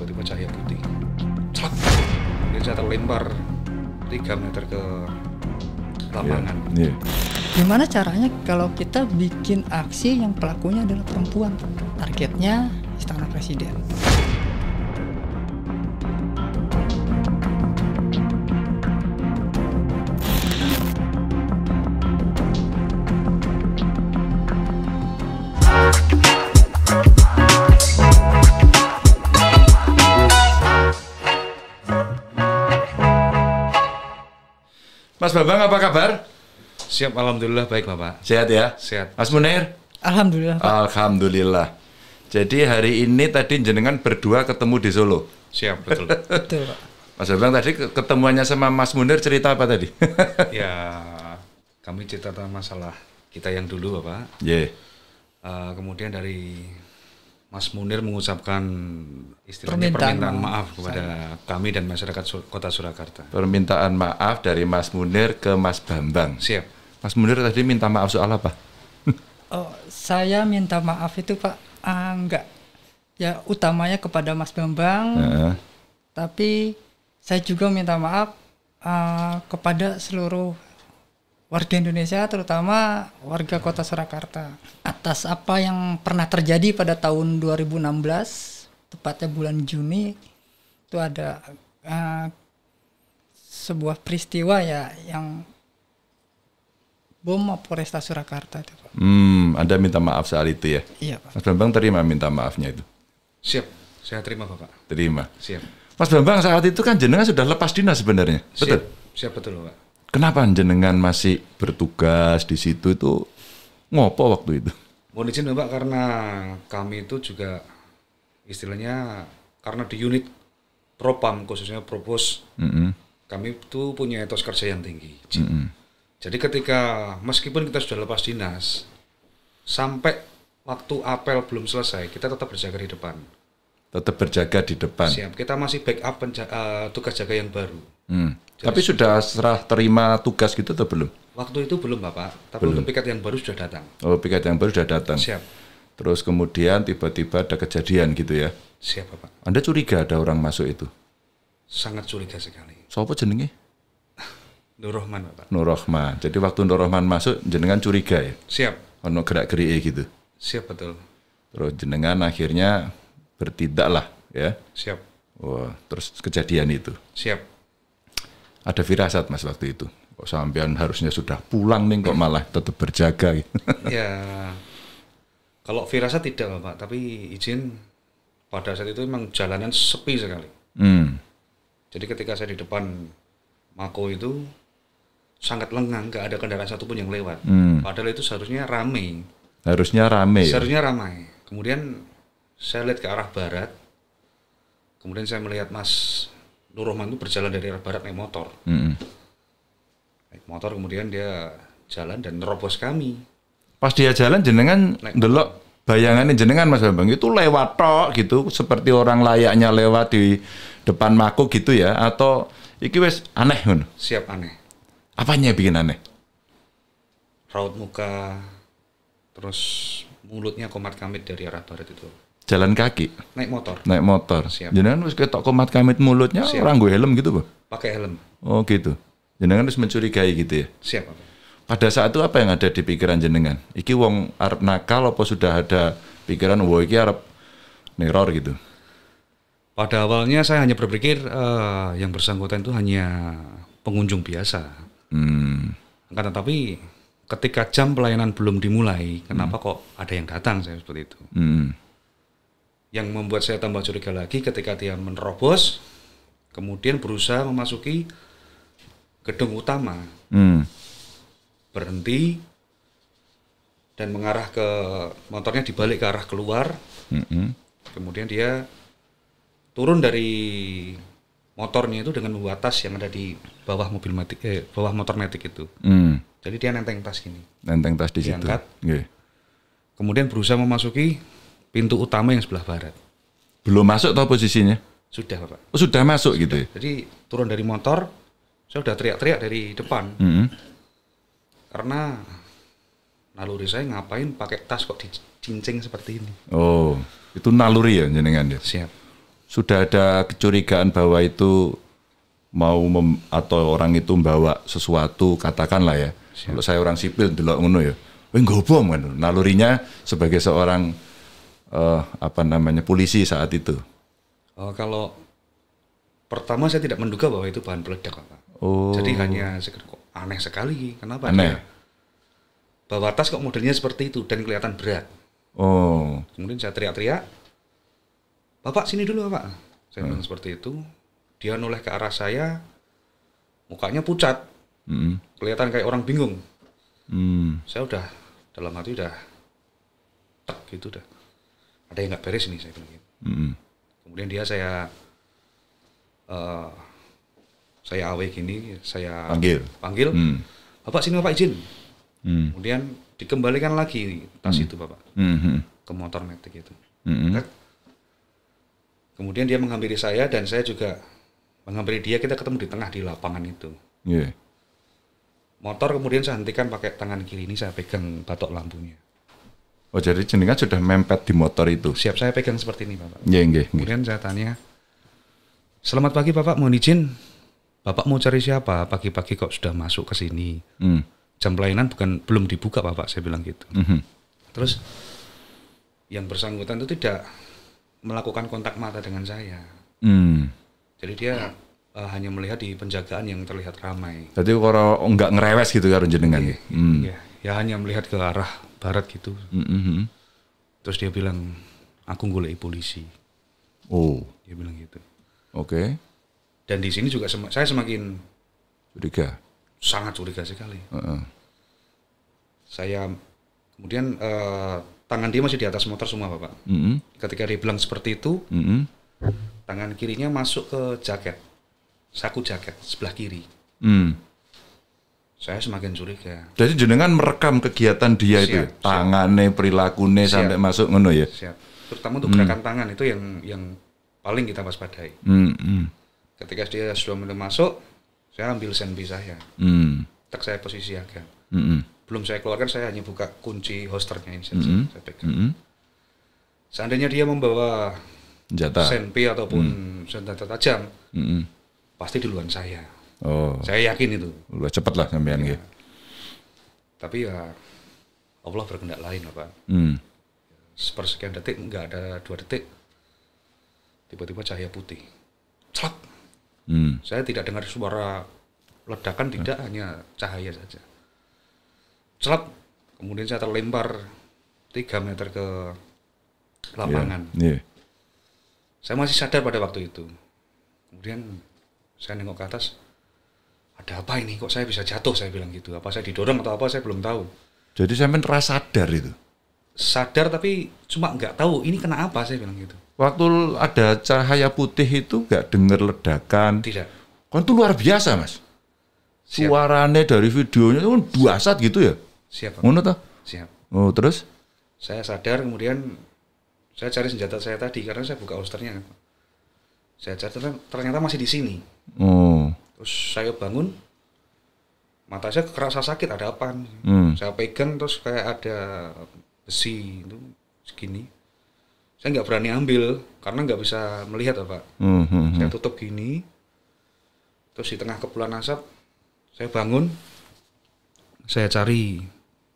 tiba-tiba cahaya putih Cat! kemudian saya terlempar 3 meter ke lapangan yeah. Yeah. gimana caranya kalau kita bikin aksi yang pelakunya adalah perempuan targetnya istana presiden Mas Bambang apa kabar? Siap, alhamdulillah baik Bapak. Sehat ya? Sehat. Mas Munir? Alhamdulillah. Pak. Alhamdulillah. Jadi hari ini tadi jenengan berdua ketemu di Solo. Siap, betul. betul Pak. Mas Bambang tadi ketemuannya sama Mas Munir cerita apa tadi? ya, kami cerita tentang masalah kita yang dulu Bapak. Iya. Yeah. Eh, uh, kemudian dari Mas Munir mengucapkan istilahnya permintaan, permintaan maaf, kepada saya. kami dan masyarakat Sur Kota Surakarta. Permintaan maaf dari Mas Munir ke Mas Bambang. Siap. Mas Munir tadi minta maaf soal apa? oh, saya minta maaf itu Pak ah, enggak ya utamanya kepada Mas Bambang. Uh. Tapi saya juga minta maaf uh, kepada seluruh warga Indonesia terutama warga kota Surakarta atas apa yang pernah terjadi pada tahun 2016 tepatnya bulan Juni itu ada uh, sebuah peristiwa ya yang bom Polresta Surakarta itu Pak. Hmm, Anda minta maaf saat itu ya? Iya Pak. Mas Bambang terima minta maafnya itu? Siap, saya terima Bapak. Terima? Siap. Mas Bambang saat itu kan jenengan sudah lepas dinas sebenarnya, siap, betul? Siap, betul Pak. Kenapa jenengan masih bertugas di situ itu ngopo waktu itu? Mohon izin Mbak karena kami itu juga istilahnya karena di unit propam khususnya propos mm -hmm. kami itu punya etos kerja yang tinggi. Mm -hmm. Jadi ketika meskipun kita sudah lepas dinas sampai waktu apel belum selesai kita tetap berjaga di depan. Tetap berjaga di depan. Siap, kita masih backup uh, tugas jaga yang baru. Hmm. Tapi sudah serah terima tugas gitu atau belum? Waktu itu belum Bapak, tapi belum. untuk piket yang baru sudah datang. Oh, piket yang baru sudah datang. Siap. Terus kemudian tiba-tiba ada kejadian gitu ya? Siap Bapak. Anda curiga ada orang masuk itu? Sangat curiga sekali. Siapa jenenge? Nur Rahman Bapak. Nur Rahman. Jadi waktu Nur Rahman masuk, jenengan curiga ya? Siap. Ono gerak-gerik gitu? Siap, betul. Terus jenengan akhirnya bertindak lah ya? Siap. Wah, terus kejadian itu? Siap ada firasat mas waktu itu kok sampean harusnya sudah pulang nih kok malah tetap berjaga gitu. ya kalau firasat tidak bapak tapi izin pada saat itu memang jalanan sepi sekali hmm. jadi ketika saya di depan Mako itu sangat lengang nggak ada kendaraan satupun yang lewat hmm. padahal itu seharusnya ramai harusnya ramai ya? seharusnya ya? ramai kemudian saya lihat ke arah barat kemudian saya melihat Mas Nur Rohman itu berjalan dari arah barat naik motor. Mm Naik motor kemudian dia jalan dan nerobos kami. Pas dia jalan jenengan delok bayangannya jenengan Mas Bambang itu lewat tok gitu seperti orang layaknya lewat di depan mako gitu ya atau iki wes aneh ngono. Siap aneh. Apanya bikin aneh? Raut muka terus mulutnya komat kamit dari arah barat itu. Jalan kaki. Naik motor. Naik motor. Siap. Jenengan wis ketok komat kamit mulutnya Siap. orang gue helm gitu, Pak? Pakai helm. Oh, gitu. Jenengan harus mencurigai gitu ya. Siap, Pada saat itu apa yang ada di pikiran jenengan? Iki wong arep nakal apa sudah ada pikiran wah iki arab neror gitu? Pada awalnya saya hanya berpikir uh, yang bersangkutan itu hanya pengunjung biasa. Hmm. Karena tetapi ketika jam pelayanan belum dimulai, kenapa hmm. kok ada yang datang saya seperti itu? Hmm yang membuat saya tambah curiga lagi ketika dia menerobos kemudian berusaha memasuki gedung utama hmm. berhenti dan mengarah ke motornya dibalik ke arah keluar hmm. kemudian dia turun dari motornya itu dengan membawa tas yang ada di bawah mobil matik eh, bawah motor metik itu hmm. jadi dia nenteng tas ini nenteng tas di Diangkat, situ okay. kemudian berusaha memasuki pintu utama yang sebelah barat. Belum masuk tau posisinya? Sudah, Pak. Oh, sudah masuk sudah. gitu ya? Jadi turun dari motor, saya udah teriak-teriak dari depan. Mm -hmm. Karena naluri saya ngapain pakai tas kok dicincing seperti ini. Oh, itu naluri ya jenengan ya? Siap. Sudah ada kecurigaan bahwa itu mau mem atau orang itu membawa sesuatu katakanlah ya. Kalau saya orang sipil delok ngono ya. Wih, gobom kan. Nalurinya sebagai seorang uh, apa namanya polisi saat itu? Oh, kalau pertama saya tidak menduga bahwa itu bahan peledak, Pak. Oh. Jadi hanya kok aneh sekali, kenapa aneh. dia bawa tas kok modelnya seperti itu dan kelihatan berat. Oh. Kemudian saya teriak-teriak, Bapak sini dulu, pak Saya bilang hmm. seperti itu. Dia noleh ke arah saya, mukanya pucat, hmm. kelihatan kayak orang bingung. Hmm. Saya udah dalam hati udah tek gitu dah ada yang nggak beres nih saya bilang gitu. Mm. Kemudian dia saya uh, saya awe gini, saya panggil, panggil, mm. bapak sini bapak izin. Mm. Kemudian dikembalikan lagi tas mm. itu bapak mm-hmm. ke motor metik itu. Mm-hmm. Kemudian dia menghampiri saya dan saya juga menghampiri dia. Kita ketemu di tengah di lapangan itu. Yeah. Motor kemudian saya hentikan pakai tangan kiri ini saya pegang batok lampunya. Oh jadi jenengan sudah mempet di motor itu? Siap, saya pegang seperti ini Bapak. Iya, enggak. Kemudian saya tanya, selamat pagi Bapak, mau izin. Bapak mau cari siapa? Pagi-pagi kok sudah masuk ke sini? Hmm. Jam pelayanan bukan belum dibuka Bapak, saya bilang gitu. Mm -hmm. Terus yang bersangkutan itu tidak melakukan kontak mata dengan saya. Hmm. Jadi dia uh, hanya melihat di penjagaan yang terlihat ramai. Jadi kalau nggak ngerewes gitu kan jenengan ya? Hmm. Ya, ya hanya melihat ke arah barat gitu. Mm -hmm. Terus dia bilang, aku ngulai polisi. Oh. Dia bilang gitu. Oke. Okay. Dan di sini juga sem saya semakin curiga. Sangat curiga sekali. Uh -uh. Saya kemudian uh, tangan dia masih di atas motor semua bapak. Mm -hmm. Ketika dia bilang seperti itu, mm -hmm. tangan kirinya masuk ke jaket, saku jaket sebelah kiri. Mm saya semakin curiga. Jadi jenengan merekam kegiatan dia ya? siap, itu, siap. tangane, perilakunya siap. sampai masuk ngono ya. Siap. Terutama untuk hmm. gerakan tangan itu yang yang paling kita waspadai. Hmm, hmm. Ketika dia sudah mulai masuk, saya ambil senpi saya. Hmm. Tak saya posisi agak. Hmm, hmm, Belum saya keluarkan, saya hanya buka kunci hosternya ini hmm, hmm, saya pegang. Hmm. Seandainya dia membawa senpi ataupun hmm. senjata tajam, hmm. pasti duluan saya. Oh. Saya yakin itu. lu cepet lah sampean ya. Tapi ya Allah berkehendak lain apa. Hmm. Sepersekian detik, enggak ada dua detik, tiba-tiba cahaya putih. Celak. Hmm. Saya tidak dengar suara ledakan, tidak hanya cahaya saja. Celak. Kemudian saya terlempar tiga meter ke lapangan. Yeah. Yeah. Saya masih sadar pada waktu itu. Kemudian saya nengok ke atas, ada apa ini kok saya bisa jatuh saya bilang gitu apa saya didorong atau apa saya belum tahu jadi saya merasa sadar itu sadar tapi cuma nggak tahu ini kena apa saya bilang gitu waktu ada cahaya putih itu nggak dengar ledakan tidak kan itu luar biasa mas siap. suaranya dari videonya itu kan buasat gitu ya siap mana tuh siap oh terus saya sadar kemudian saya cari senjata saya tadi karena saya buka holsternya saya cari ternyata masih di sini oh terus saya bangun mata saya kerasa sakit ada apa hmm. saya pegang terus kayak ada besi itu segini saya nggak berani ambil karena nggak bisa melihat apa hmm, hmm, hmm, saya tutup gini terus di tengah kepulan asap saya bangun saya cari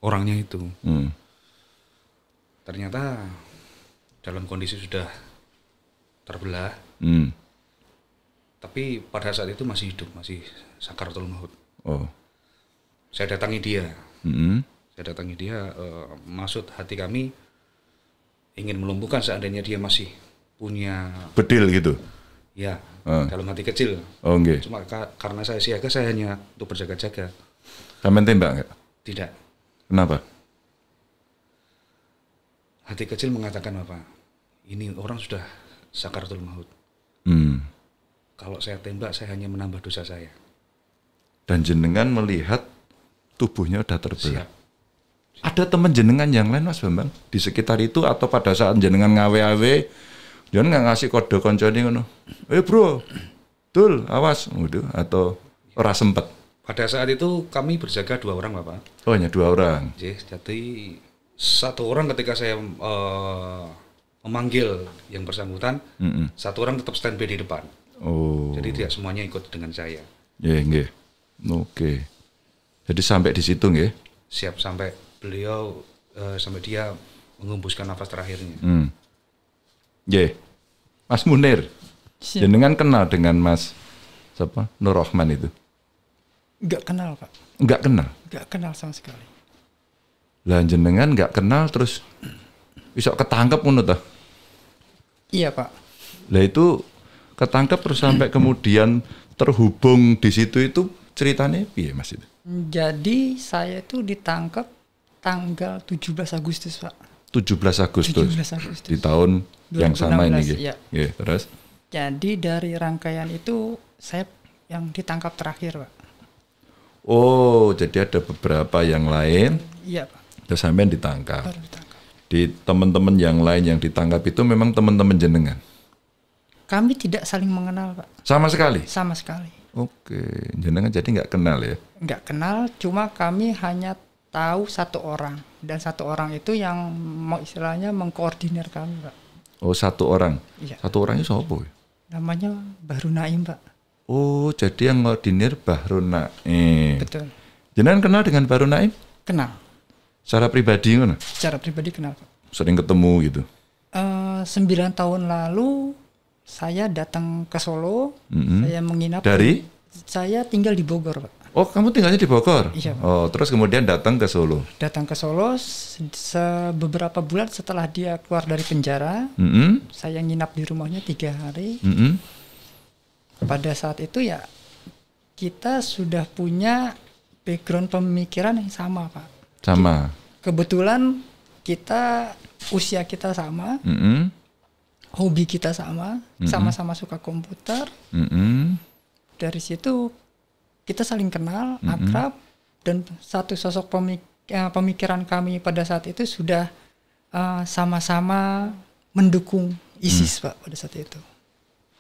orangnya itu hmm. ternyata dalam kondisi sudah terbelah hmm tapi pada saat itu masih hidup, masih sakaratul maut. Oh. Saya datangi dia. Mm-hmm. Saya datangi dia. Uh, maksud hati kami ingin melumpuhkan seandainya dia masih punya bedil gitu. Ya, uh. dalam hati kecil. Oh, okay. Cuma ka- karena saya siaga, saya hanya untuk berjaga-jaga. Sampai tembak nggak? Tidak. Kenapa? Hati kecil mengatakan apa? Ini orang sudah sakaratul maut. Hmm kalau saya tembak saya hanya menambah dosa saya. Dan jenengan melihat tubuhnya sudah terbelah. Ada teman jenengan yang lain Mas Bambang di sekitar itu atau pada saat jenengan ngawe-awe jangan nggak ngasih kode koncone ngono. Eh bro, tul awas Waduh, atau ora sempet. Pada saat itu kami berjaga dua orang Bapak. Oh hanya dua orang. jadi satu orang ketika saya uh, memanggil yang bersangkutan, mm -mm. satu orang tetap standby di depan. Oh. Jadi tidak semuanya ikut dengan saya. Ya, yeah, Yeah. Oke. Okay. Jadi sampai di situ nggih. Siap sampai beliau uh, sampai dia mengembuskan nafas terakhirnya. Hmm. Ya. Yeah. Mas Munir. Siap. Jenengan kenal dengan Mas siapa? Nur Rahman itu. Enggak kenal, Pak. Enggak kenal. Enggak kenal sama sekali. Lah jenengan enggak kenal terus bisa ketangkep ngono Iya, Pak. Lah itu ketangkep terus sampai kemudian terhubung di situ itu ceritanya piye Mas itu? Jadi saya itu ditangkap tanggal 17 Agustus, Pak. 17 Agustus. 17 Agustus. Di tahun 2016, yang sama ini gitu. Ya. ya, terus. Jadi dari rangkaian itu saya yang ditangkap terakhir, Pak. Oh, jadi ada beberapa yang lain. Iya, Pak. Terus sampai ditangkap. Baru ditangkap. Di teman-teman yang lain yang ditangkap itu memang teman-teman jenengan. Kami tidak saling mengenal, Pak. Sama sekali? Sama sekali. Oke, jenengan jadi nggak kenal ya? Nggak kenal, cuma kami hanya tahu satu orang. Dan satu orang itu yang mau istilahnya mengkoordinir kami, Pak. Oh, satu orang? Iya. Satu orangnya itu siapa? Ya? Namanya Bahru Naim, Pak. Oh, jadi yang koordinir Bahru Naim. Betul. Jenengan kenal dengan Bahru Naim? Kenal. Secara pribadi mana? Secara pribadi kenal, Pak. Sering ketemu gitu? Eh, sembilan tahun lalu saya datang ke Solo, mm-hmm. saya menginap dari saya tinggal di Bogor, Pak. Oh, kamu tinggalnya di Bogor? Iya. Pak. Oh, terus kemudian datang ke Solo. Datang ke Solo se- beberapa bulan setelah dia keluar dari penjara. Mm-hmm. Saya nginap di rumahnya tiga hari. Mm-hmm. Pada saat itu ya kita sudah punya background pemikiran yang sama, Pak. Sama. Kebetulan kita usia kita sama. Mm-hmm hobi kita sama, mm-hmm. sama suka komputer. Mm-hmm. Dari situ kita saling kenal, mm-hmm. akrab, dan satu sosok pemik- eh, pemikiran kami pada saat itu sudah sama eh, sama-sama mendukung ISIS mm. pak pada saat itu.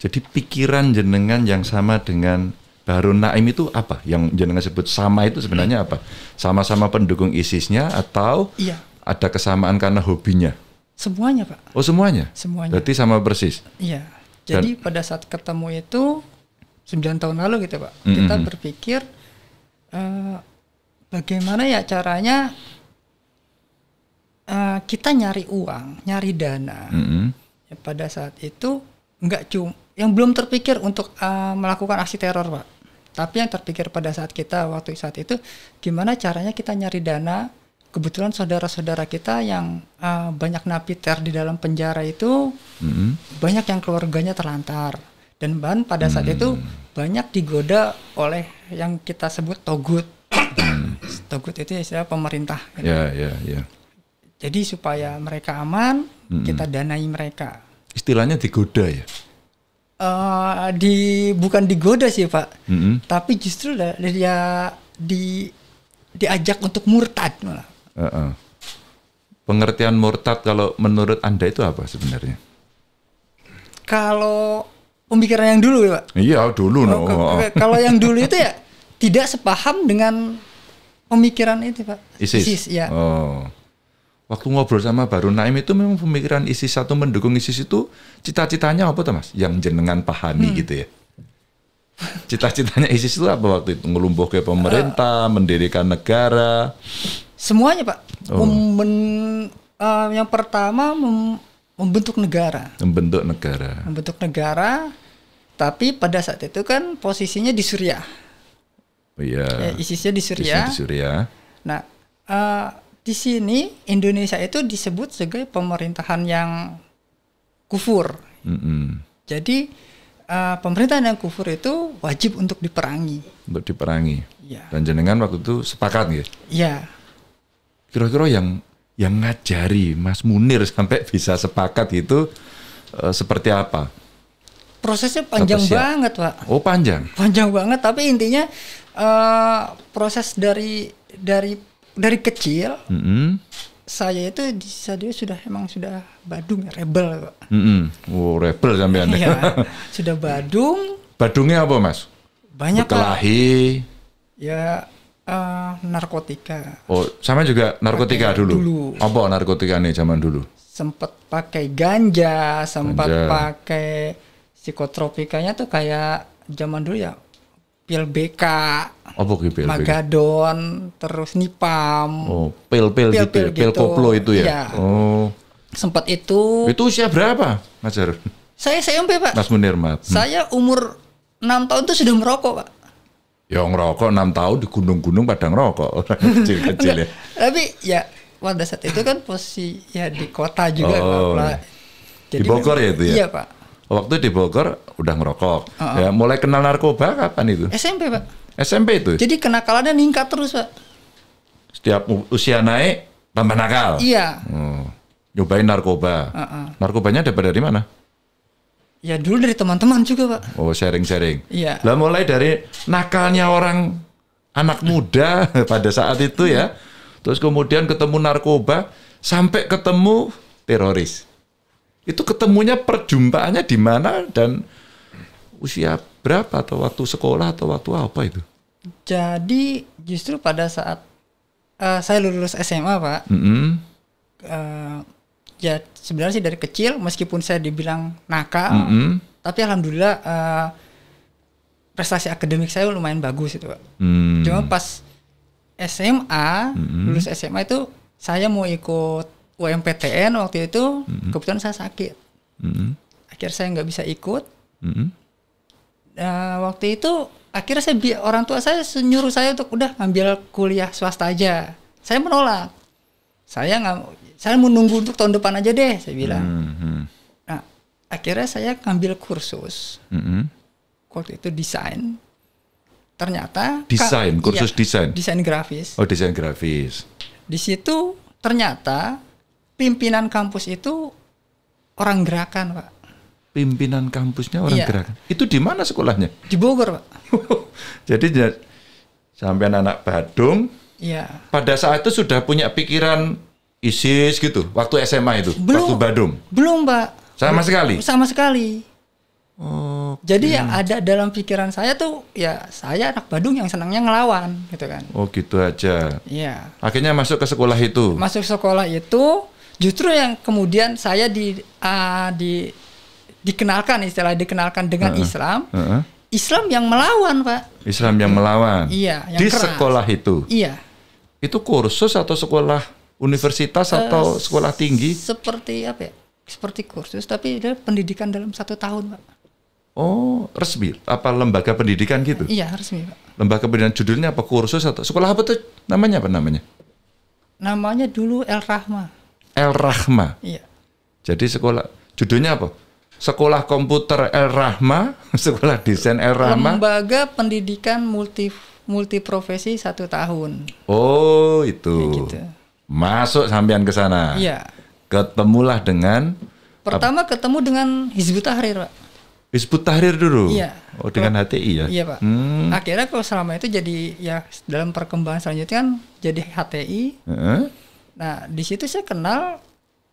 Jadi pikiran jenengan yang sama dengan Baru Naim itu apa? Yang jenengan sebut sama itu sebenarnya apa? Sama-sama pendukung ISISnya atau iya. ada kesamaan karena hobinya? Semuanya pak. Oh semuanya? Semuanya. Berarti sama persis? Iya. Jadi Dan, pada saat ketemu itu 9 tahun lalu gitu pak, mm -hmm. kita berpikir uh, bagaimana ya caranya uh, kita nyari uang, nyari dana. Mm -hmm. ya, pada saat itu nggak cuma yang belum terpikir untuk uh, melakukan aksi teror pak, tapi yang terpikir pada saat kita waktu saat itu gimana caranya kita nyari dana kebetulan saudara-saudara kita yang uh, banyak napiter di dalam penjara itu mm-hmm. banyak yang keluarganya terlantar dan ban pada saat mm-hmm. itu mm. banyak digoda oleh yang kita sebut togut mm. togut itu ya, istilah pemerintah gitu. Ya, yeah, yeah, yeah. jadi supaya mereka aman mm-hmm. kita danai mereka istilahnya digoda ya uh, di bukan digoda sih pak mm-hmm. tapi justru dia ya di diajak untuk murtad malah Uh-uh. Pengertian murtad kalau menurut Anda itu apa sebenarnya? Kalau pemikiran yang dulu ya, Pak? Iya, dulu oh, no. Oh. kalau yang dulu itu ya tidak sepaham dengan pemikiran itu, Pak. ISIS. ISIS ya. Oh. Waktu ngobrol sama Baru Naim itu memang pemikiran ISIS satu mendukung ISIS itu cita-citanya apa tuh, Mas? Yang jenengan pahami hmm. gitu ya. Cita-citanya ISIS itu apa waktu itu? Ngelumpuh ke pemerintah, uh, mendirikan negara. Semuanya pak. Oh. uh, yang pertama mem membentuk negara. Membentuk negara. Membentuk negara. Tapi pada saat itu kan posisinya di Suriah. Oh, iya. Ya, ISISnya di Suriah. Di Suriah. Nah, uh, di sini Indonesia itu disebut sebagai pemerintahan yang kufur. Mm -hmm. Jadi uh, pemerintahan yang kufur itu wajib untuk diperangi. Untuk diperangi. Ya. Dan jenengan waktu itu sepakat gitu. Iya kira-kira yang yang ngajari Mas Munir sampai bisa sepakat itu uh, seperti apa? Prosesnya panjang ya? banget, Pak. Oh, panjang. Panjang banget, tapi intinya uh, proses dari dari dari kecil. Mm -hmm. Saya itu di dia sudah emang sudah Badung ya, rebel, Pak. Mm -hmm. Oh, rebel sampai Anda. Iya, sudah Badung. Badungnya apa, Mas? Banyak. Kelahi. Ya, Uh, narkotika. Oh, sama juga narkotika pakai dulu. dulu. Apa narkotika nih zaman dulu? Sempat pakai ganja, sempat pakai psikotropikanya tuh kayak zaman dulu ya pil BK, apa oh, pil Magadon, terus Nipam. Oh, pil-pil gitu, ya? pil, pil gitu. koplo itu ya. Iya. Oh. Sempat itu. Itu usia berapa, Mas Harun? Saya SMP, Pak. Mas Munir, hmm. Saya umur 6 tahun tuh sudah merokok, Pak. Ya ngerokok 6 tahun di gunung-gunung pada ngerokok orang kecil-kecil ya. Tapi ya pada saat itu kan posisi ya di kota juga oh. Pak. Jadi di Bogor memang, ya itu ya? Iya Pak. Waktu di Bogor udah ngerokok. Oh, oh. Ya mulai kenal narkoba kapan itu? SMP Pak. SMP itu. Jadi kenakalannya ningkat terus Pak. Setiap usia naik tambah nakal. Iya. Hmm. Nyobain narkoba. Uh -uh. Narkobanya dapat dari mana? Ya dulu dari teman-teman juga pak. Oh sharing-sharing. Iya. Lah mulai dari nakalnya orang anak muda pada saat itu ya. Terus kemudian ketemu narkoba sampai ketemu teroris. Itu ketemunya perjumpaannya di mana dan usia berapa atau waktu sekolah atau waktu apa itu? Jadi justru pada saat uh, saya lulus SMA pak, mm -hmm. uh, ya sebenarnya sih dari kecil meskipun saya dibilang nakal, mm -hmm. tapi alhamdulillah uh, prestasi akademik saya lumayan bagus itu, Pak. Mm. Cuma pas SMA, mm -hmm. lulus SMA itu saya mau ikut UMPTN waktu itu, mm -hmm. kebetulan saya sakit. Mm -hmm. Akhirnya saya nggak bisa ikut. Mm -hmm. uh, waktu itu akhirnya saya orang tua saya nyuruh saya untuk udah ambil kuliah swasta aja. Saya menolak saya nggak saya mau nunggu untuk tahun depan aja deh saya bilang hmm. nah akhirnya saya ngambil kursus hmm. waktu itu desain ternyata desain iya, kursus iya, desain desain grafis oh desain grafis di situ ternyata pimpinan kampus itu orang gerakan pak pimpinan kampusnya orang iya. gerakan itu di mana sekolahnya di Bogor pak jadi sampai anak Badung Iya. Pada saat itu sudah punya pikiran ISIS gitu waktu SMA itu, belum, waktu Badum. Belum, Pak. Sama belum, sekali. Sama sekali. Oh. Jadi yang ada dalam pikiran saya tuh ya saya anak Badung yang senangnya ngelawan gitu kan. Oh, gitu aja. Iya. Akhirnya masuk ke sekolah itu. Masuk sekolah itu justru yang kemudian saya di uh, di dikenalkan istilah dikenalkan dengan uh -uh. Islam. Uh -uh. Islam yang melawan, Pak. Islam yang melawan. Iya, yang di keras. sekolah itu. Iya. Itu kursus atau sekolah universitas uh, atau sekolah tinggi? Seperti apa ya? Seperti kursus, tapi dia pendidikan dalam satu tahun, Pak. Oh, resmi? Apa lembaga pendidikan gitu? Iya, resmi, Pak. Lembaga pendidikan judulnya apa? Kursus atau sekolah apa tuh? Namanya apa namanya? Namanya dulu El Rahma. El Rahma. Iya. Jadi sekolah judulnya apa? Sekolah Komputer El Rahma, Sekolah Desain El Rahma. Lembaga Pendidikan Multif multiprofesi satu tahun. Oh itu. Gitu. Masuk sampean ke sana. Iya. Ketemulah dengan. Pertama ketemu dengan Hizbut Tahrir, Pak. Hizbut Tahrir dulu. Iya. Oh dengan HTI ya. Iya Pak. Hmm. Akhirnya kalau selama itu jadi ya dalam perkembangan selanjutnya kan jadi HTI. Uh -huh. Nah di situ saya kenal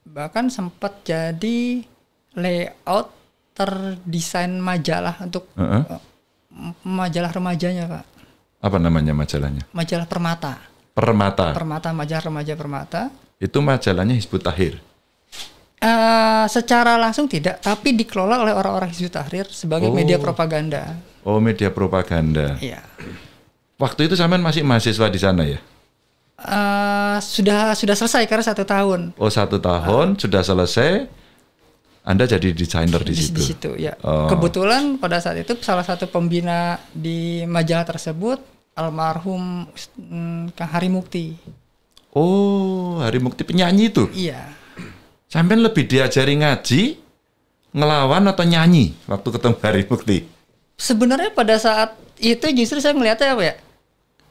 bahkan sempat jadi layout terdesain majalah untuk uh -huh. Eh, majalah remajanya Pak. Apa namanya majalahnya? Majalah Permata. Permata. Permata, majalah remaja Permata. Itu majalahnya Hizbut Tahir. Uh, secara langsung tidak, tapi dikelola oleh orang-orang Hizbut Tahrir sebagai oh. media propaganda. Oh, media propaganda. Iya. Waktu itu sampean masih mahasiswa di sana ya? Uh, sudah sudah selesai karena satu tahun. Oh, satu tahun uh. sudah selesai anda jadi desainer di, di situ. Di situ ya. Oh. Kebetulan pada saat itu salah satu pembina di majalah tersebut almarhum hmm, Kang Hari Mukti. Oh, Hari Mukti penyanyi itu. Iya. Sampai lebih diajari ngaji, ngelawan atau nyanyi waktu ketemu Hari Mukti. Sebenarnya pada saat itu justru saya melihatnya apa ya?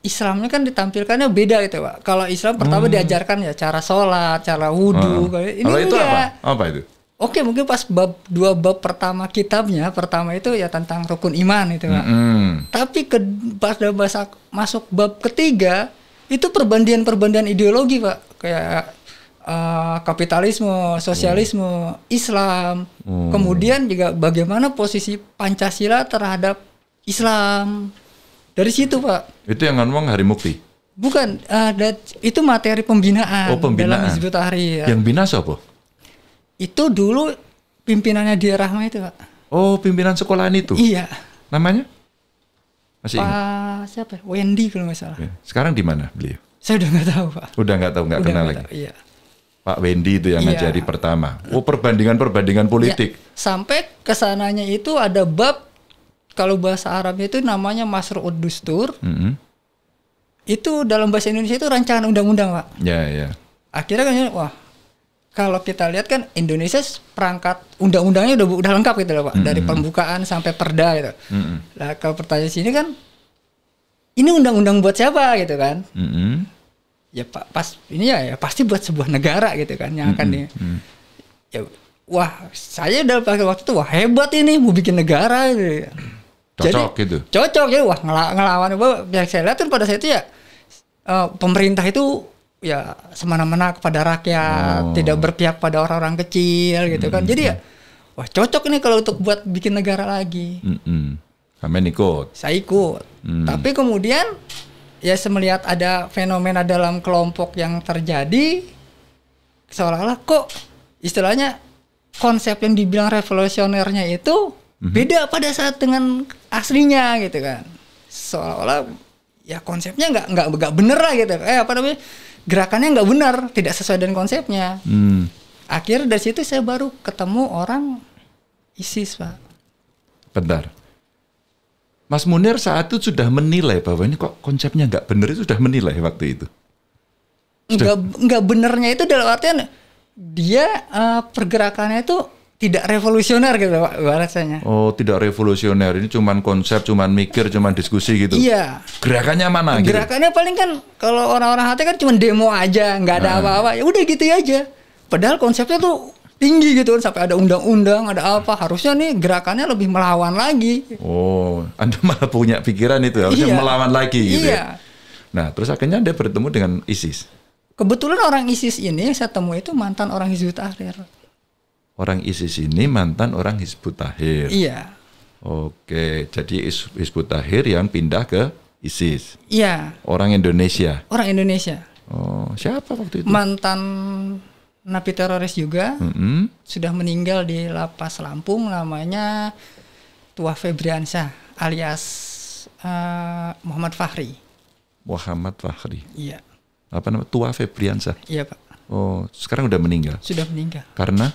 Islamnya kan ditampilkannya beda gitu pak. Kalau Islam pertama hmm. diajarkan ya cara sholat, cara wudhu. Hmm. Ini Kalau itu apa? Apa itu? Oke, mungkin pas bab dua bab pertama kitabnya, pertama itu ya tentang rukun iman itu, Pak. Mm -hmm. Tapi ke pas bahasa masuk bab ketiga itu perbandingan-perbandingan ideologi, Pak. Kayak uh, kapitalisme, sosialisme, mm. Islam. Mm. Kemudian juga bagaimana posisi Pancasila terhadap Islam. Dari situ, Pak. Itu yang ngomong Hari Mukti. Bukan, uh, eh, that, itu materi pembinaan, oh, pembinaan. dalam Hizbut Tahrir. Yang bina siapa? Itu dulu pimpinannya di Rahma itu, Pak. Oh, pimpinan sekolahan itu? Iya. Namanya? Masih Pak, siapa? Ya? Wendy kalau nggak salah. Iya. Sekarang di mana beliau? Saya udah nggak tahu, Pak. Udah nggak tahu, nggak kenal lagi. Tahu, iya. Pak Wendy itu yang iya. ngajari pertama. Oh perbandingan-perbandingan iya. politik. Ya, sampai kesananya itu ada bab kalau bahasa Arabnya itu namanya Masru'ud Dustur. Mm -hmm. Itu dalam bahasa Indonesia itu rancangan undang-undang, Pak. Iya, iya. Akhirnya kan wah kalau kita lihat kan Indonesia perangkat undang-undangnya udah udah lengkap gitu loh pak mm -hmm. dari hmm, hmm. pembukaan sampai perda gitu. Mm -hmm. Nah kalau pertanyaan sini kan ini undang-undang buat siapa gitu kan? Mm -hmm. Ya pak pas ini ya, ya pasti buat sebuah negara gitu kan yang akan mm -hmm. ya wah saya udah pakai waktu itu wah hebat ini mau bikin negara gitu. Ya. Cocok jadi, gitu. Cocok ya wah ngelawan. ngelawan. Yang saya lihat kan pada saat itu ya eh, pemerintah itu ya semena-mena kepada rakyat, oh. tidak berpihak pada orang-orang kecil gitu mm -hmm. kan. Jadi ya, ya wah cocok nih kalau untuk buat bikin negara lagi. Mm -hmm. ikut. Saya ikut. Mm. Tapi kemudian ya semelihat ada fenomena dalam kelompok yang terjadi seolah-olah kok istilahnya konsep yang dibilang revolusionernya itu mm-hmm. beda pada saat dengan aslinya gitu kan. Seolah-olah ya konsepnya nggak nggak nggak bener lah gitu. Eh apa namanya? gerakannya nggak benar, tidak sesuai dengan konsepnya. Hmm. Akhirnya dari situ saya baru ketemu orang ISIS, Pak. Benar. Mas Munir saat itu sudah menilai bahwa ini kok konsepnya nggak benar itu sudah menilai waktu itu. Nggak nggak benernya itu dalam artian dia uh, pergerakannya itu tidak revolusioner gitu Pak bahasanya Oh, tidak revolusioner. Ini cuman konsep, cuman mikir, cuman diskusi gitu. Iya. Gerakannya mana gitu? Gerakannya gitu? paling kan kalau orang-orang hati kan cuman demo aja, nggak ada nah. apa-apa. Nah. Ya udah gitu aja. Padahal konsepnya tuh tinggi gitu kan sampai ada undang-undang ada apa harusnya nih gerakannya lebih melawan lagi oh anda malah punya pikiran itu ya, harusnya iya, melawan lagi gitu ya. iya. ya nah terus akhirnya anda bertemu dengan ISIS kebetulan orang ISIS ini saya temui itu mantan orang Hizbut Tahrir orang ISIS ini mantan orang Hizbut Tahir. Iya. Oke, jadi Hizbut Tahir yang pindah ke ISIS. Iya. Orang Indonesia. Orang Indonesia. Oh, siapa waktu itu? Mantan napi teroris juga. Mm -hmm. Sudah meninggal di Lapas Lampung namanya Tua Febriansyah alias uh, Muhammad Fahri. Muhammad Fahri. Iya. Apa nama Tua Febriansyah? Iya, Pak. Oh, sekarang udah meninggal. Sudah meninggal. Karena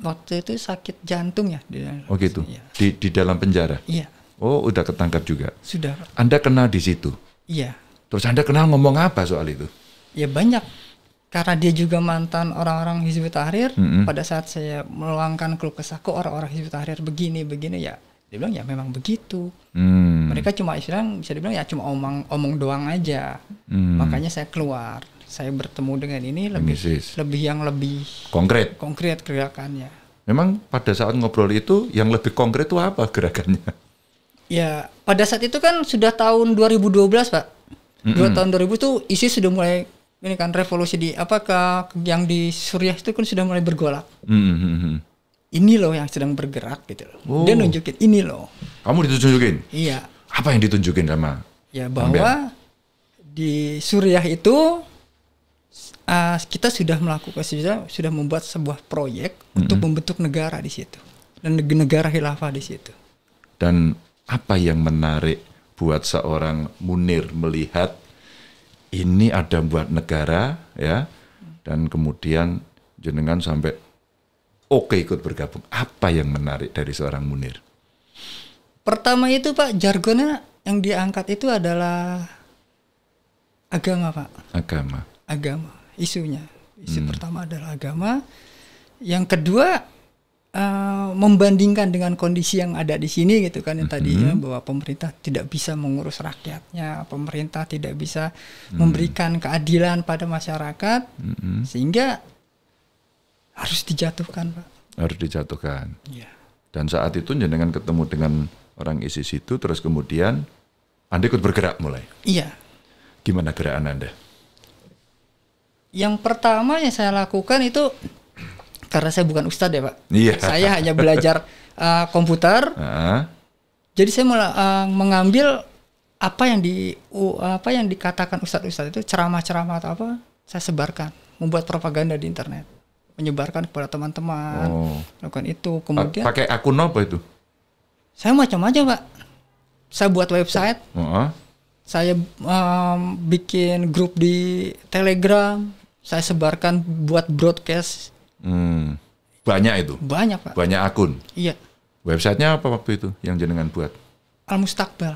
waktu itu sakit jantung ya. Di dalam oh gitu. Ya. Di di dalam penjara. Iya. Oh udah ketangkap juga. Sudah. Anda kenal di situ. Iya. Terus Anda kenal ngomong apa soal itu? Ya banyak. Karena dia juga mantan orang-orang Hizbut Tahrir. Mm -hmm. Pada saat saya meluangkan klub kesaku orang-orang Hizbut Tahrir begini begini ya. Dia bilang ya memang begitu. Mm. Mereka cuma istilah bisa dibilang ya cuma omong omong doang aja. Mm. Makanya saya keluar saya bertemu dengan ini lebih Mimisis. lebih yang lebih konkret konkret gerakannya. Memang pada saat ngobrol itu yang lebih konkret itu apa gerakannya? Ya pada saat itu kan sudah tahun 2012 pak. Mm -hmm. Dua tahun 2000 itu isi sudah mulai ini kan revolusi di apakah yang di Suriah itu kan sudah mulai bergolak. Mm -hmm. Ini loh yang sedang bergerak gitu loh. Oh. Dia nunjukin ini loh. Kamu ditunjukin? Iya. Apa yang ditunjukin sama? Ya bahwa Ambil? di Suriah itu uh, kita sudah melakukan sudah sudah membuat sebuah proyek mm-hmm. untuk membentuk negara di situ dan negara khilafah di situ. Dan apa yang menarik buat seorang Munir melihat ini ada buat negara ya dan kemudian jenengan sampai oke ikut bergabung. Apa yang menarik dari seorang Munir? Pertama itu Pak jargonnya yang diangkat itu adalah agama Pak. Agama. Agama isunya. Isu hmm. pertama adalah agama. Yang kedua uh, membandingkan dengan kondisi yang ada di sini gitu kan yang tadinya -hmm. bahwa pemerintah tidak bisa mengurus rakyatnya, pemerintah tidak bisa -hmm. memberikan keadilan pada masyarakat -hmm. sehingga harus dijatuhkan, Pak. Harus dijatuhkan. Ya. Dan saat itu jenengan ketemu dengan orang ISIS itu terus kemudian Anda ikut bergerak mulai. Iya. Gimana gerakan Anda? yang pertama yang saya lakukan itu karena saya bukan ustadz ya pak, yeah. saya hanya belajar uh, komputer. Uh. Jadi saya uh, mengambil apa yang di uh, apa yang dikatakan ustadz-ustadz itu ceramah-ceramah atau apa, saya sebarkan, membuat propaganda di internet, menyebarkan kepada teman-teman, oh. lakukan itu. Kemudian pakai akun apa itu? Saya macam-macam pak. Saya buat website. Uh Saya um, bikin grup di Telegram saya sebarkan buat broadcast. Hmm. Banyak itu. Banyak pak. Banyak akun. Iya. Websitenya apa waktu itu yang jenengan buat? Al Mustakbal.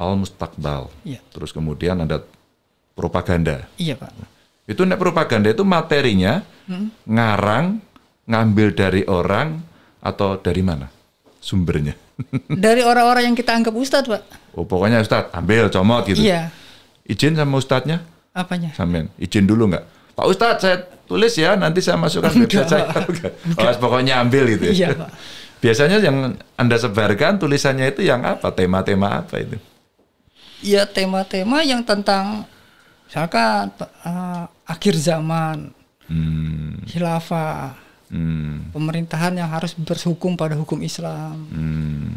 Al Mustakbal. Iya. Terus kemudian ada propaganda. Iya pak. Itu nek propaganda itu materinya hmm. ngarang ngambil dari orang atau dari mana sumbernya? dari orang-orang yang kita anggap ustadz pak. Oh pokoknya ustadz ambil comot gitu. Iya. Izin sama ustadznya? Apanya? Samen. Izin dulu nggak? Pak Ustadz saya tulis ya nanti saya masukkan website saya. Oh, pokoknya ambil gitu ya. Iya, Pak. Biasanya yang Anda sebarkan tulisannya itu yang apa? Tema-tema apa itu? Iya, tema-tema yang tentang misalkan uh, akhir zaman, hmm. khilafah, hmm. pemerintahan yang harus bersukum pada hukum Islam. Hmm.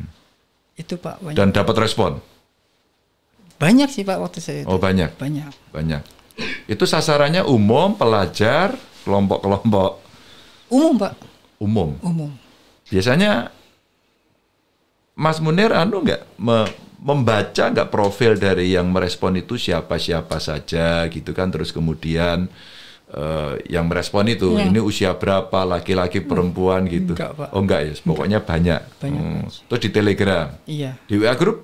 Itu Pak. Banyak. Dan dapat respon. Banyak sih Pak waktu saya. Itu. Oh banyak. Banyak. Banyak. Itu sasarannya umum, pelajar, kelompok-kelompok. Umum, Pak. Umum. Umum. Biasanya Mas Munir anu enggak me membaca enggak profil dari yang merespon itu siapa-siapa saja gitu kan terus kemudian uh, yang merespon itu ya. ini usia berapa laki-laki hmm. perempuan gitu enggak, Pak. oh enggak ya pokoknya enggak. banyak banyak hmm. terus di telegram iya di wa grup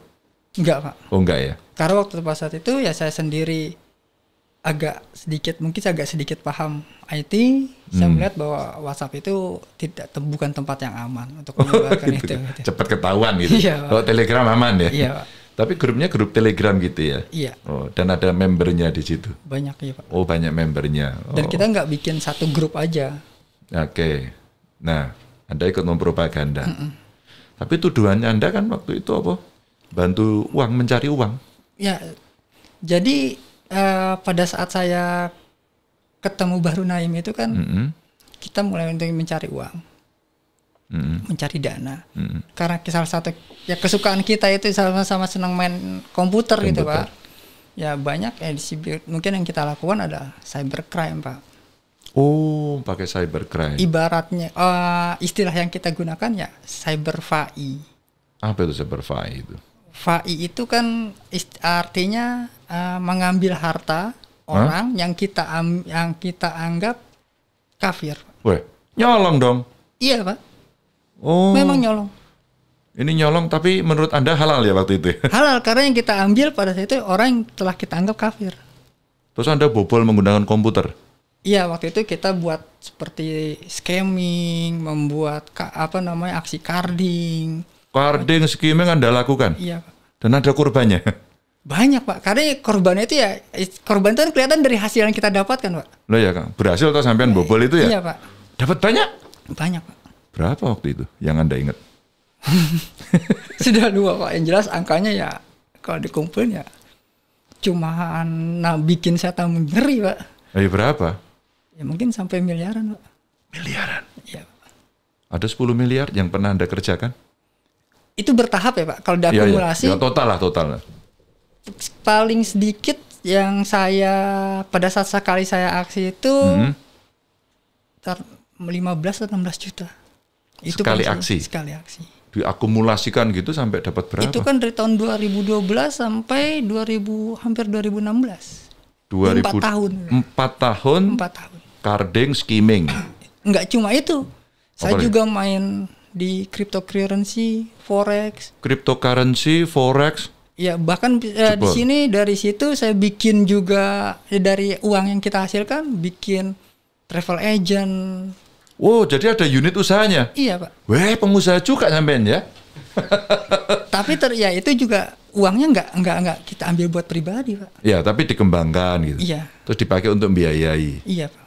enggak pak oh enggak ya karena waktu pas saat itu ya saya sendiri agak sedikit mungkin saya agak sedikit paham IT hmm. saya melihat bahwa WhatsApp itu tidak bukan tempat yang aman untuk menyebarkan oh, itu gitu. cepat ketahuan gitu iya, kalau Pak. Telegram aman ya iya, Pak. tapi grupnya grup Telegram gitu ya iya oh dan ada membernya di situ banyak ya Pak oh banyak membernya oh. dan kita nggak bikin satu grup aja oke okay. nah anda ikut mempropaganda mm -mm. tapi tuduhannya anda kan waktu itu apa bantu uang mencari uang ya jadi uh, pada saat saya ketemu baru Naim itu kan mm -hmm. kita mulai untuk mencari uang, mm -hmm. mencari dana. Mm -hmm. Karena salah satu ya kesukaan kita itu sama-sama senang main komputer, komputer gitu pak. Ya banyak ya disibir. mungkin yang kita lakukan ada cybercrime pak. Oh, pakai cybercrime. Ibaratnya uh, istilah yang kita gunakan ya cyberfai. Apa itu cyberfai itu? Fa'i itu kan artinya uh, mengambil harta orang yang kita yang kita anggap kafir. Weh, nyolong dong. Iya, Pak. Oh. Memang nyolong. Ini nyolong tapi menurut Anda halal ya waktu itu? Ya? halal karena yang kita ambil pada saat itu orang yang telah kita anggap kafir. Terus Anda bobol menggunakan komputer? Iya, waktu itu kita buat seperti scamming, membuat apa namanya aksi carding, Carding, skimming Anda lakukan? Iya, Dan ada korbannya? Banyak, Pak. Karena korbannya itu ya, korban itu kan kelihatan dari hasil yang kita dapatkan, Pak. Loh ya, Kang. Berhasil atau sampean bobol itu ya? Iya, Pak. Dapat banyak? Banyak, Pak. Berapa waktu itu yang Anda ingat? Sudah dua, Pak. Yang jelas angkanya ya, kalau dikumpulin ya, cuma nah, bikin saya tahu ngeri, Pak. Eh, berapa? Ya mungkin sampai miliaran, Pak. Miliaran? Iya, Pak. Ada 10 miliar yang pernah Anda kerjakan? itu bertahap ya Pak. Kalau diakumulasi. Iya, iya. Ya, ya. ya total lah total lah. Paling sedikit yang saya pada saat sekali saya aksi itu hmm. 15 atau 16 juta. Itu sekali aksi. Sekali aksi. Diakumulasikan gitu sampai dapat berapa? Itu kan dari tahun 2012 sampai 2000 hampir 2016. 2000, 4 tahun. 4 tahun. 4 tahun. carding skimming. Enggak cuma itu. Saya Apalagi? juga main di cryptocurrency, forex. Cryptocurrency, forex. Ya bahkan uh, di sini dari situ saya bikin juga eh, dari uang yang kita hasilkan bikin travel agent. Wow, jadi ada unit usahanya? Iya pak. Weh, pengusaha juga nyampein ya? tapi ter ya itu juga uangnya nggak nggak nggak kita ambil buat pribadi pak ya tapi dikembangkan gitu iya terus dipakai untuk biayai iya pak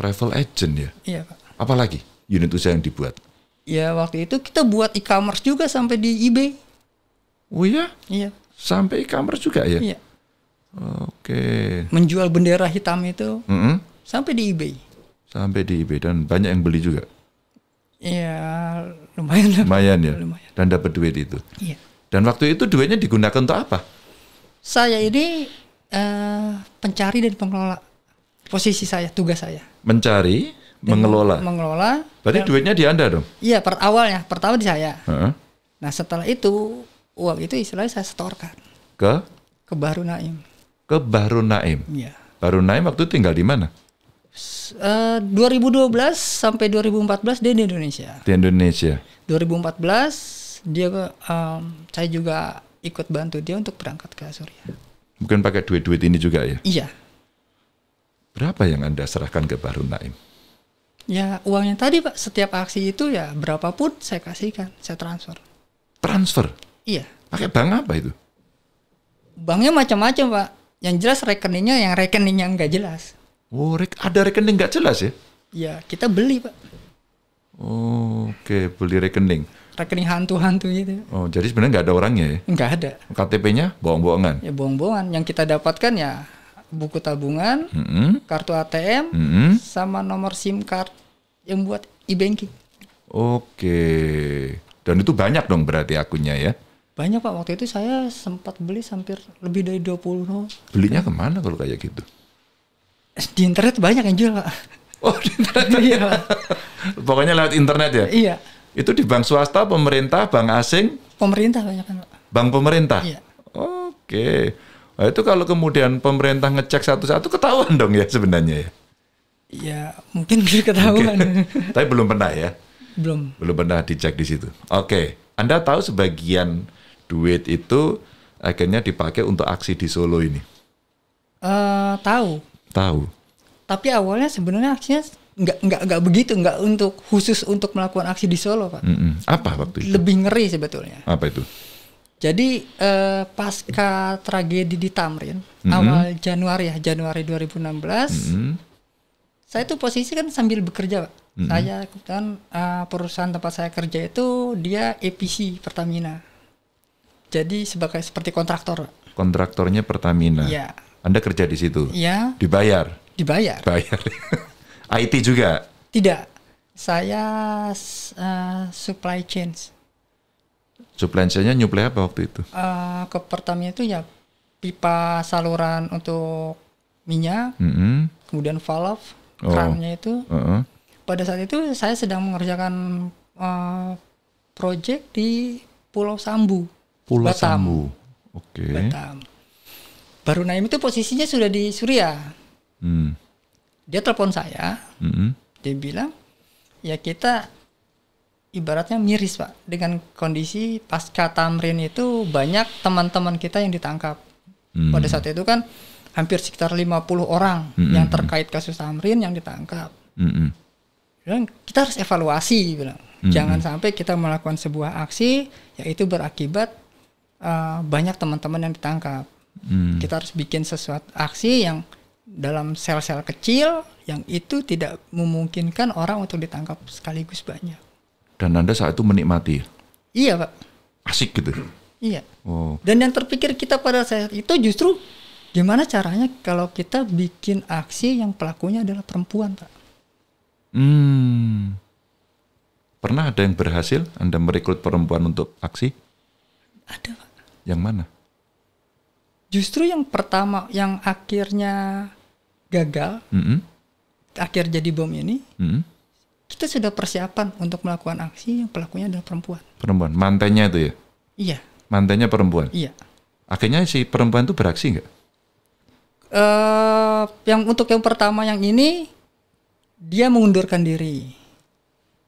travel agent ya iya pak apalagi unit usaha yang dibuat Ya waktu itu kita buat e-commerce juga sampai di eBay. Oh iya? Iya. Sampai e-commerce juga ya? Iya. Oke. Menjual bendera hitam itu mm -hmm. sampai di eBay. Sampai di eBay dan banyak yang beli juga. Iya, lumayan. Lumayan ya. Lumayan. Dan dapat duit itu. Iya. Dan waktu itu duitnya digunakan untuk apa? Saya ini uh, pencari dan pengelola. Posisi saya, tugas saya. Mencari, mengelola. Mengelola. Berarti dan, duitnya di Anda dong? Iya, per awalnya pertama di saya. Uh -huh. Nah, setelah itu uang itu istilahnya saya setorkan ke ke Baru Naim. Ke Baru Naim. Iya. Baru Naim waktu tinggal di mana? Uh, eh, 2012 sampai 2014 dia di Indonesia. Di Indonesia. 2014 dia um, saya juga ikut bantu dia untuk berangkat ke Suriah. Mungkin pakai duit-duit ini juga ya? Iya. Berapa yang Anda serahkan ke Baru Naim? Ya uangnya tadi pak setiap aksi itu ya berapapun saya kasihkan, saya transfer. Transfer? Iya. Pakai bank apa itu? Banknya macam-macam pak. Yang jelas rekeningnya, yang rekeningnya nggak jelas. Oh, ada rekening nggak jelas ya? Ya kita beli pak. Oh, Oke, okay. beli rekening. Rekening hantu-hantu gitu. Oh, jadi sebenarnya nggak ada orangnya ya? Nggak ada. KTP-nya bohong-bohongan? Ya bohong-bohongan. Yang kita dapatkan ya buku tabungan, mm -hmm. kartu ATM, mm -hmm. sama nomor SIM card yang buat e-banking. Oke. Dan itu banyak dong berarti akunnya ya? Banyak Pak. Waktu itu saya sempat beli hampir lebih dari 20 no. Belinya kemana kalau kayak gitu? Di internet banyak yang jual Pak. Oh di internet? iya Pak. Pokoknya lewat internet ya? Iya. Itu di bank swasta, pemerintah, bank asing? Pemerintah banyak kan Pak. Bank pemerintah? Iya. Oke. Nah, itu kalau kemudian pemerintah ngecek satu-satu ketahuan dong ya sebenarnya ya. Ya mungkin bisa ketahuan. Tapi belum pernah ya. Belum. Belum pernah dicek di situ. Oke, Anda tahu sebagian duit itu akhirnya dipakai untuk aksi di Solo ini. Uh, tahu. Tahu. Tapi awalnya sebenarnya aksinya nggak nggak nggak begitu nggak untuk khusus untuk melakukan aksi di Solo pak. Mm -mm. Apa waktu itu? Lebih ngeri sebetulnya. Apa itu? Jadi uh, pasca tragedi di Tamrin mm -hmm. awal Januari ya Januari 2016, mm -hmm. saya itu posisi kan sambil bekerja pak. Mm -hmm. Saya kan uh, perusahaan tempat saya kerja itu dia EPC Pertamina. Jadi sebagai seperti kontraktor. Kontraktornya Pertamina. Iya. Anda kerja di situ. Iya. Dibayar. Dibayar. Bayar. IT juga. Tidak. Saya uh, supply chain. Suplensinya nyuplai apa waktu itu? Uh, ke pertamanya itu ya pipa saluran untuk minyak, mm -hmm. kemudian valve, oh. itu. Uh -uh. Pada saat itu saya sedang mengerjakan uh, project di Pulau Sambu, Pulau Batam. Sambu, oke. Okay. Batam. Baru Naim itu posisinya sudah di Suriah. Mm. Dia telepon saya, mm -hmm. dia bilang, ya kita ibaratnya miris pak dengan kondisi pasca Tamrin itu banyak teman-teman kita yang ditangkap hmm. pada saat itu kan hampir sekitar 50 orang hmm. yang terkait kasus Tamrin yang ditangkap hmm. dan kita harus evaluasi bilang hmm. jangan sampai kita melakukan sebuah aksi yaitu berakibat uh, banyak teman-teman yang ditangkap hmm. kita harus bikin sesuatu aksi yang dalam sel-sel kecil yang itu tidak memungkinkan orang untuk ditangkap sekaligus banyak dan Anda saat itu menikmati? Iya, Pak. Asik gitu? Iya. Oh. Dan yang terpikir kita pada saat itu justru gimana caranya kalau kita bikin aksi yang pelakunya adalah perempuan, Pak. Hmm. Pernah ada yang berhasil Anda merekrut perempuan untuk aksi? Ada, Pak. Yang mana? Justru yang pertama yang akhirnya gagal, mm -hmm. akhir jadi bom ini, mm -hmm kita sudah persiapan untuk melakukan aksi yang pelakunya adalah perempuan. Perempuan, mantannya itu ya? Iya. Mantannya perempuan? Iya. Akhirnya si perempuan itu beraksi nggak? Uh, yang untuk yang pertama yang ini dia mengundurkan diri.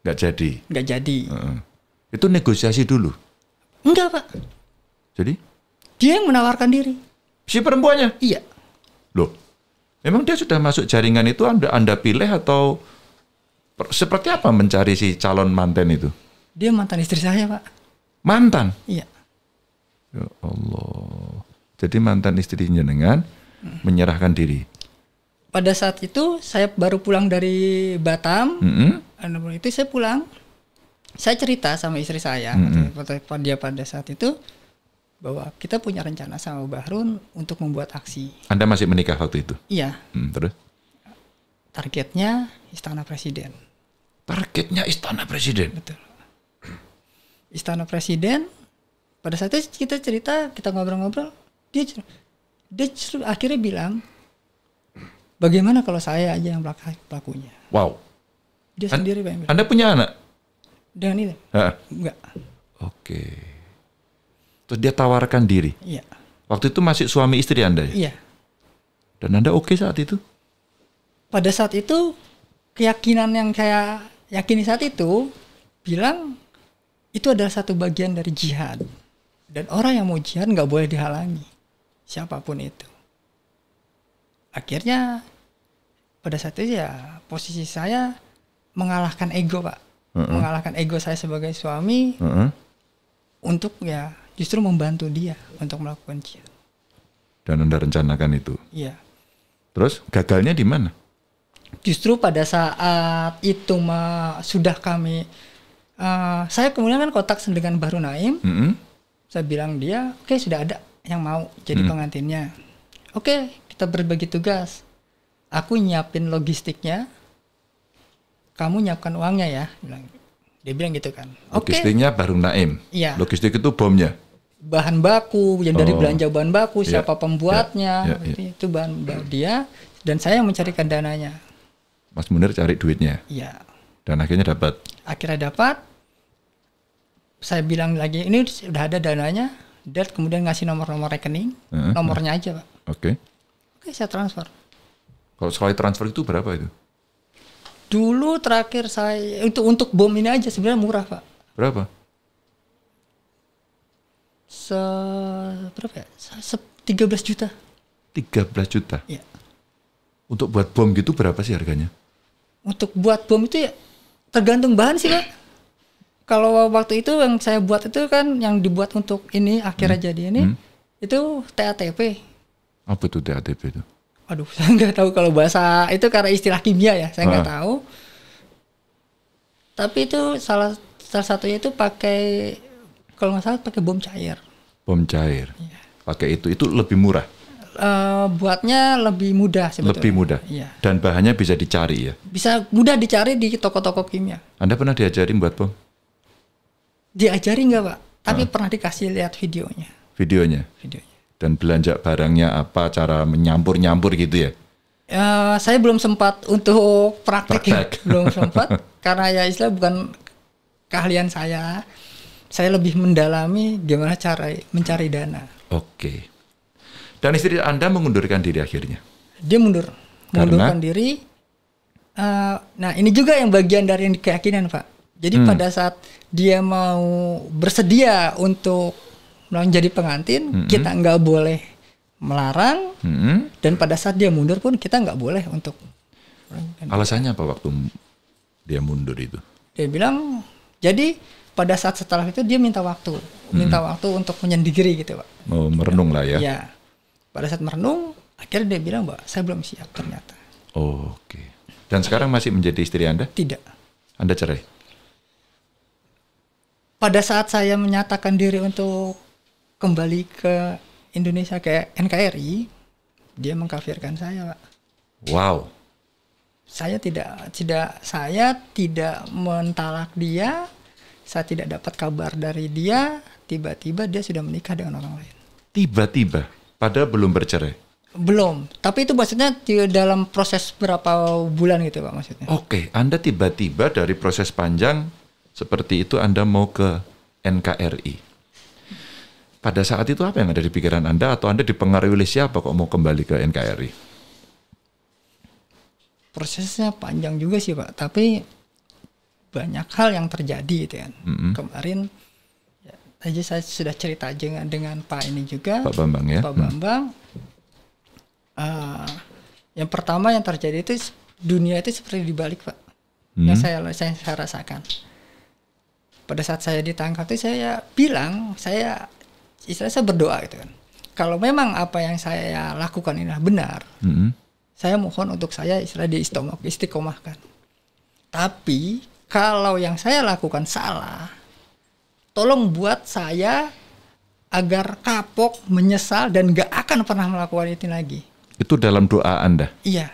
Gak jadi. Gak jadi. Uh, itu negosiasi dulu. Enggak pak. Jadi? Dia yang menawarkan diri. Si perempuannya? Iya. Loh, emang dia sudah masuk jaringan itu anda anda pilih atau seperti apa mencari si calon manten itu? Dia mantan istri saya, Pak. Mantan? Iya. Ya Allah. Jadi mantan istrinya dengan hmm. menyerahkan diri. Pada saat itu saya baru pulang dari Batam. Mm -hmm. Itu saya pulang. Saya cerita sama istri saya, -hmm. dia pada saat itu bahwa kita punya rencana sama Bahrun untuk membuat aksi. Anda masih menikah waktu itu? Iya. Hmm, terus? Targetnya Istana Presiden. Targetnya Istana Presiden. Betul. Istana Presiden. Pada saat itu kita cerita, kita ngobrol-ngobrol, dia dia akhirnya bilang, bagaimana kalau saya aja yang pelakunya? Wow. Dia An sendiri pak. Anda punya anak? Dengan ini? Enggak. Oke. Terus dia tawarkan diri. Iya. Waktu itu masih suami istri Anda ya? Iya. Dan Anda oke okay saat itu? pada saat itu keyakinan yang saya yakini saat itu bilang itu adalah satu bagian dari jihad dan orang yang mau jihad nggak boleh dihalangi siapapun itu akhirnya pada saat itu ya posisi saya mengalahkan ego pak mm -hmm. mengalahkan ego saya sebagai suami mm -hmm. untuk ya justru membantu dia untuk melakukan jihad dan anda rencanakan itu iya terus gagalnya di mana justru pada saat itu ma, sudah kami uh, saya kemudian kan kotak dengan Baru Naim mm -hmm. saya bilang dia oke okay, sudah ada yang mau jadi mm -hmm. pengantinnya oke okay, kita berbagi tugas aku nyiapin logistiknya kamu nyiapkan uangnya ya bilang dia bilang gitu kan logistiknya okay. Baru Naim iya. logistik itu bomnya bahan baku yang dari oh. belanja bahan baku iya. siapa yeah. pembuatnya yeah. Yeah. Iya. itu bahan dia dan saya yang mencarikan dananya Mas Munir cari duitnya. Iya. Dan akhirnya dapat. Akhirnya dapat. Saya bilang lagi, ini sudah ada dananya. Dad kemudian ngasih nomor-nomor rekening, uh -huh. nomornya aja pak. Oke. Okay. Oke, okay, saya transfer. Kalau sekali transfer itu berapa itu? Dulu terakhir saya untuk untuk bom ini aja sebenarnya murah pak. Berapa? Se berapa ya? Se 13 juta. 13 juta? Iya. Untuk buat bom gitu berapa sih harganya? untuk buat bom itu ya tergantung bahan sih pak kalau waktu itu yang saya buat itu kan yang dibuat untuk ini akhirnya hmm. jadi ini hmm. itu TATP apa itu TATP itu aduh saya nggak tahu kalau bahasa itu karena istilah kimia ya saya nggak ah. tahu tapi itu salah salah satunya itu pakai kalau nggak salah pakai bom cair bom cair ya. pakai itu itu lebih murah Eh, buatnya lebih mudah sebetulnya. Lebih mudah. Iya. Dan bahannya bisa dicari ya. Bisa mudah dicari di toko-toko kimia. Anda pernah diajari buat bom? Diajari nggak pak? Tapi uh. pernah dikasih lihat videonya. Videonya. Videonya. Dan belanja barangnya apa? Cara menyampur-nyampur gitu ya? Uh, saya belum sempat untuk praktek, ya. praktek. Ya. belum sempat karena ya istilah bukan keahlian saya. Saya lebih mendalami gimana cara mencari dana. Oke. Dan istri Anda mengundurkan diri akhirnya? Dia mundur. Mengundurkan Karena? diri. Uh, nah ini juga yang bagian dari yang keyakinan Pak. Jadi hmm. pada saat dia mau bersedia untuk menjadi pengantin, hmm. kita nggak boleh melarang. Hmm. Dan pada saat dia mundur pun kita nggak boleh untuk. Alasannya apa waktu dia mundur itu? Dia bilang, jadi pada saat setelah itu dia minta waktu, minta hmm. waktu untuk menyendiri gitu pak. Oh merenung lah ya. Ya pada saat merenung akhirnya dia bilang bahwa saya belum siap ternyata. Oh, Oke. Okay. Dan sekarang masih menjadi istri Anda? Tidak. Anda cerai? Pada saat saya menyatakan diri untuk kembali ke Indonesia ke NKRI, dia mengkafirkan saya, Pak. Wow. Saya tidak tidak saya tidak mentalak dia. Saya tidak dapat kabar dari dia. Tiba-tiba dia sudah menikah dengan orang lain. Tiba-tiba pada belum bercerai? Belum, tapi itu maksudnya di dalam proses berapa bulan gitu Pak maksudnya. Oke, Anda tiba-tiba dari proses panjang seperti itu Anda mau ke NKRI. Pada saat itu apa yang ada di pikiran Anda atau Anda dipengaruhi oleh siapa kok mau kembali ke NKRI? Prosesnya panjang juga sih Pak, tapi banyak hal yang terjadi gitu kan. Mm -hmm. Kemarin tadi saya sudah cerita dengan dengan Pak ini juga Pak Bambang ya Pak hmm. Bambang hmm. uh, yang pertama yang terjadi itu dunia itu seperti dibalik Pak hmm. yang saya saya saya rasakan pada saat saya ditangkap itu saya bilang saya istilah saya berdoa gitu kan kalau memang apa yang saya lakukan ini benar hmm. saya mohon untuk saya istilah di istiqomah istiqomahkan. tapi kalau yang saya lakukan salah tolong buat saya agar kapok, menyesal dan gak akan pernah melakukan itu lagi. Itu dalam doa Anda. Iya.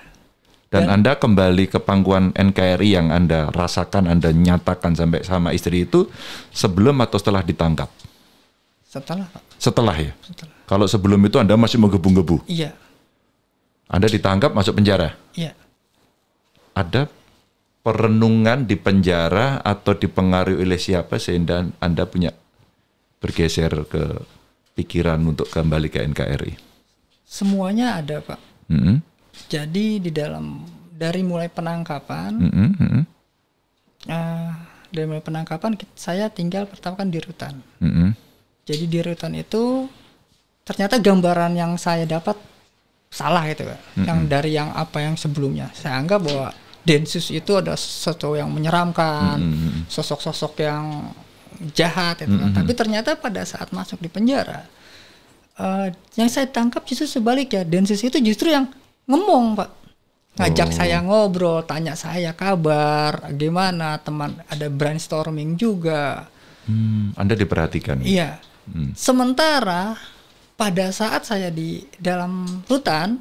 Dan, dan Anda kembali ke pangkuan NKRI yang Anda rasakan, Anda nyatakan sampai sama istri itu sebelum atau setelah ditangkap? Setelah, Setelah ya? Setelah. Kalau sebelum itu Anda masih menggebu-gebu? Iya. Anda ditangkap masuk penjara? Iya. Ada perenungan di penjara atau dipengaruhi oleh siapa sehingga Anda punya bergeser ke pikiran untuk kembali ke NKRI? Semuanya ada, Pak. Mm -hmm. Jadi di dalam dari mulai penangkapan, mm -hmm. uh, dari mulai penangkapan saya tinggal pertama kan di rutan. Mm -hmm. Jadi di rutan itu ternyata gambaran yang saya dapat salah gitu, Pak. Mm -hmm. Yang mm-hmm. dari yang apa yang sebelumnya saya anggap bahwa Densus itu ada sesuatu yang menyeramkan, mm sosok-sosok yang jahat, itu. mm-hmm. tapi ternyata pada saat masuk di penjara, uh, yang saya tangkap justru sebaliknya, Densus itu justru yang ngomong, pak, ngajak oh. saya ngobrol, tanya saya kabar, gimana teman, ada brainstorming juga. Hmm, anda diperhatikan. Ya? Iya. Hmm. Sementara pada saat saya di dalam rutan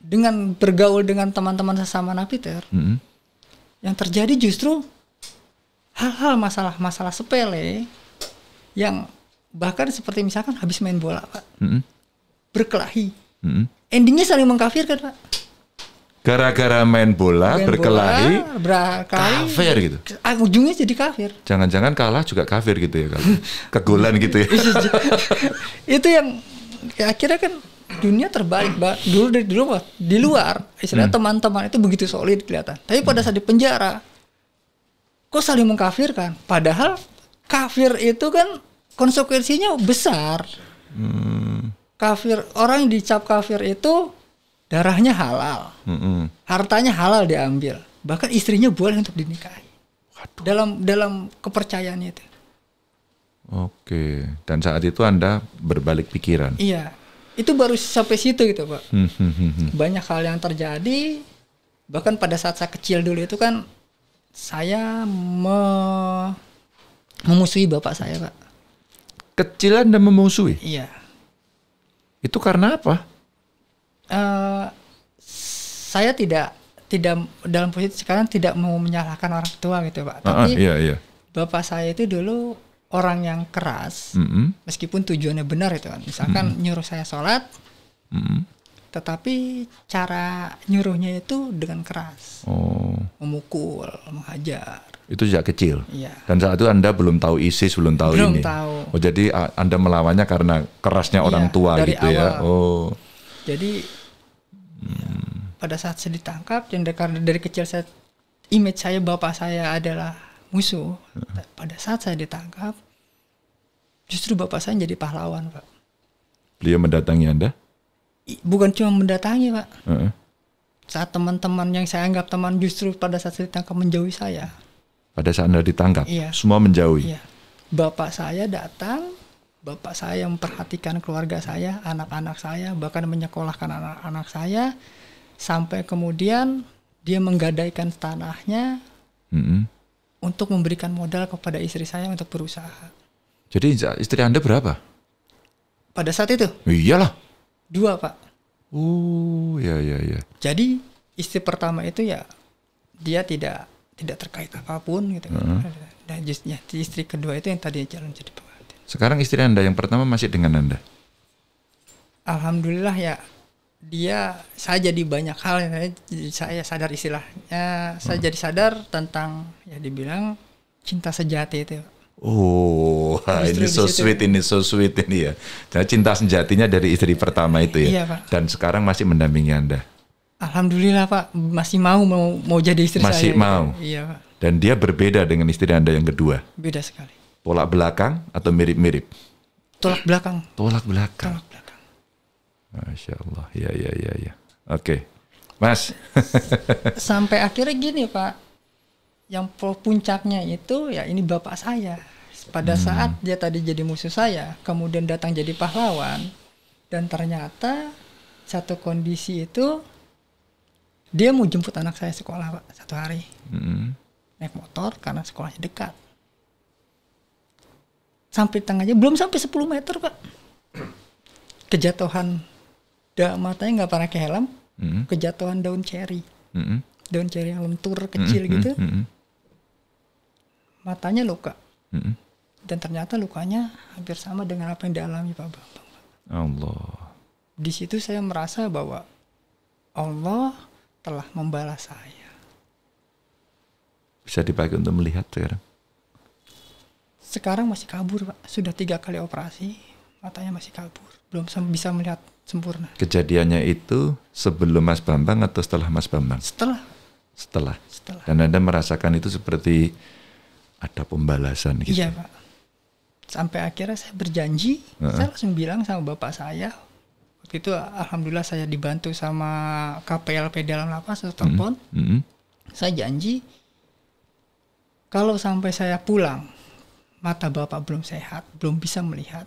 dengan bergaul dengan teman-teman sesama napiter, mm -hmm. yang terjadi justru hal-hal masalah-masalah sepele yang bahkan seperti misalkan habis main bola pak, mm -hmm. berkelahi, mm -hmm. endingnya saling mengkafirkan pak. Gara-gara main bola, main berkelahi, bola, kafir gitu. Ah, ujungnya jadi kafir. Jangan-jangan kalah juga kafir gitu ya kalau gitu ya. Iya, iya. itu yang ya, akhirnya kan dunia terbalik mbak dulu dari dulu mbak di luar istilah hmm. teman-teman itu begitu solid kelihatan tapi pada saat di penjara kok saling mengkafirkan padahal kafir itu kan konsekuensinya besar hmm. kafir orang yang dicap kafir itu darahnya halal hartanya halal diambil bahkan istrinya boleh untuk dinikahi Waduh. dalam dalam kepercayaannya itu Oke, dan saat itu Anda berbalik pikiran. Iya, itu baru sampai situ gitu pak hmm, hmm, hmm, banyak hal yang terjadi bahkan pada saat saya kecil dulu itu kan saya me memusuhi bapak saya pak kecilan dan memusuhi iya itu karena apa uh, saya tidak tidak dalam posisi sekarang tidak mau menyalahkan orang tua gitu pak ah, ah, tapi uh, uh, iya, iya. bapak saya itu dulu orang yang keras, mm -hmm. meskipun tujuannya benar itu kan, misalkan mm -hmm. nyuruh saya sholat, mm -hmm. tetapi cara nyuruhnya itu dengan keras, oh. memukul, menghajar. Itu sejak kecil. Iya. Dan saat itu anda belum tahu isi, belum tahu belum ini. Tahu. Oh jadi anda melawannya karena kerasnya iya, orang tua dari gitu ya? awal. ya. Oh. Jadi hmm. pada saat saya ditangkap, yang dari kecil saya image saya bapak saya adalah musuh. Pada saat saya ditangkap, justru bapak saya jadi pahlawan, Pak. Beliau mendatangi Anda? Bukan cuma mendatangi, Pak. Uh -uh. Saat teman-teman yang saya anggap teman justru pada saat saya ditangkap menjauhi saya. Pada saat Anda ditangkap, iya. semua menjauhi. Iya. Bapak saya datang, bapak saya memperhatikan keluarga saya, anak-anak saya, bahkan menyekolahkan anak-anak saya sampai kemudian dia menggadaikan tanahnya. Mm -hmm untuk memberikan modal kepada istri saya untuk berusaha. Jadi istri Anda berapa? Pada saat itu? Iyalah. Dua, Pak. Uh, ya ya ya. Jadi istri pertama itu ya dia tidak tidak terkait apapun gitu. Uh mm-hmm. -huh. Dan justnya istri kedua itu yang tadi jalan jadi pengantin. Sekarang istri Anda yang pertama masih dengan Anda? Alhamdulillah ya dia saya jadi banyak hal yang saya, sadar istilahnya saya hmm. jadi sadar tentang ya dibilang cinta sejati itu Oh, ini so sweet, ini so sweet ini ya. Jadi nah, cinta sejatinya dari istri pertama itu ya. Iya, Pak. Dan sekarang masih mendampingi Anda. Alhamdulillah, Pak. Masih mau mau, mau jadi istri masih saya. Masih mau. Iya, Pak. Dan dia berbeda dengan istri Anda yang kedua. Beda sekali. Tolak belakang atau mirip-mirip? Tolak belakang. Tolak belakang. Tolak belakang. Masya Allah. Ya, ya, ya, ya. Oke. Okay. Mas. Sampai akhirnya gini, Pak. Yang puncaknya itu, ya ini bapak saya. Pada hmm. saat dia tadi jadi musuh saya, kemudian datang jadi pahlawan, dan ternyata satu kondisi itu, dia mau jemput anak saya sekolah, Pak, satu hari. Hmm. Naik motor karena sekolahnya dekat. Sampai tengahnya, belum sampai 10 meter, Pak. Kejatuhan da, matanya nggak pernah ke helm mm-hmm. kejatuhan daun cherry mm-hmm. daun cherry yang lentur kecil mm-hmm. gitu mm-hmm. matanya luka mm-hmm. dan ternyata lukanya hampir sama dengan apa yang dialami pak bambang Allah di situ saya merasa bahwa Allah telah membalas saya bisa dipakai untuk melihat sekarang sekarang masih kabur pak sudah tiga kali operasi matanya masih kabur belum bisa melihat sempurna. Kejadiannya itu sebelum Mas Bambang atau setelah Mas Bambang? Setelah. Setelah. Setelah. Dan Anda merasakan itu seperti ada pembalasan gitu. Iya, Pak. Sampai akhirnya saya berjanji, uh -uh. saya langsung bilang sama bapak saya. Waktu itu alhamdulillah saya dibantu sama KPLP dalam lapas atau telepon. Mm-hmm. Mm -hmm. Saya janji kalau sampai saya pulang mata bapak belum sehat, belum bisa melihat,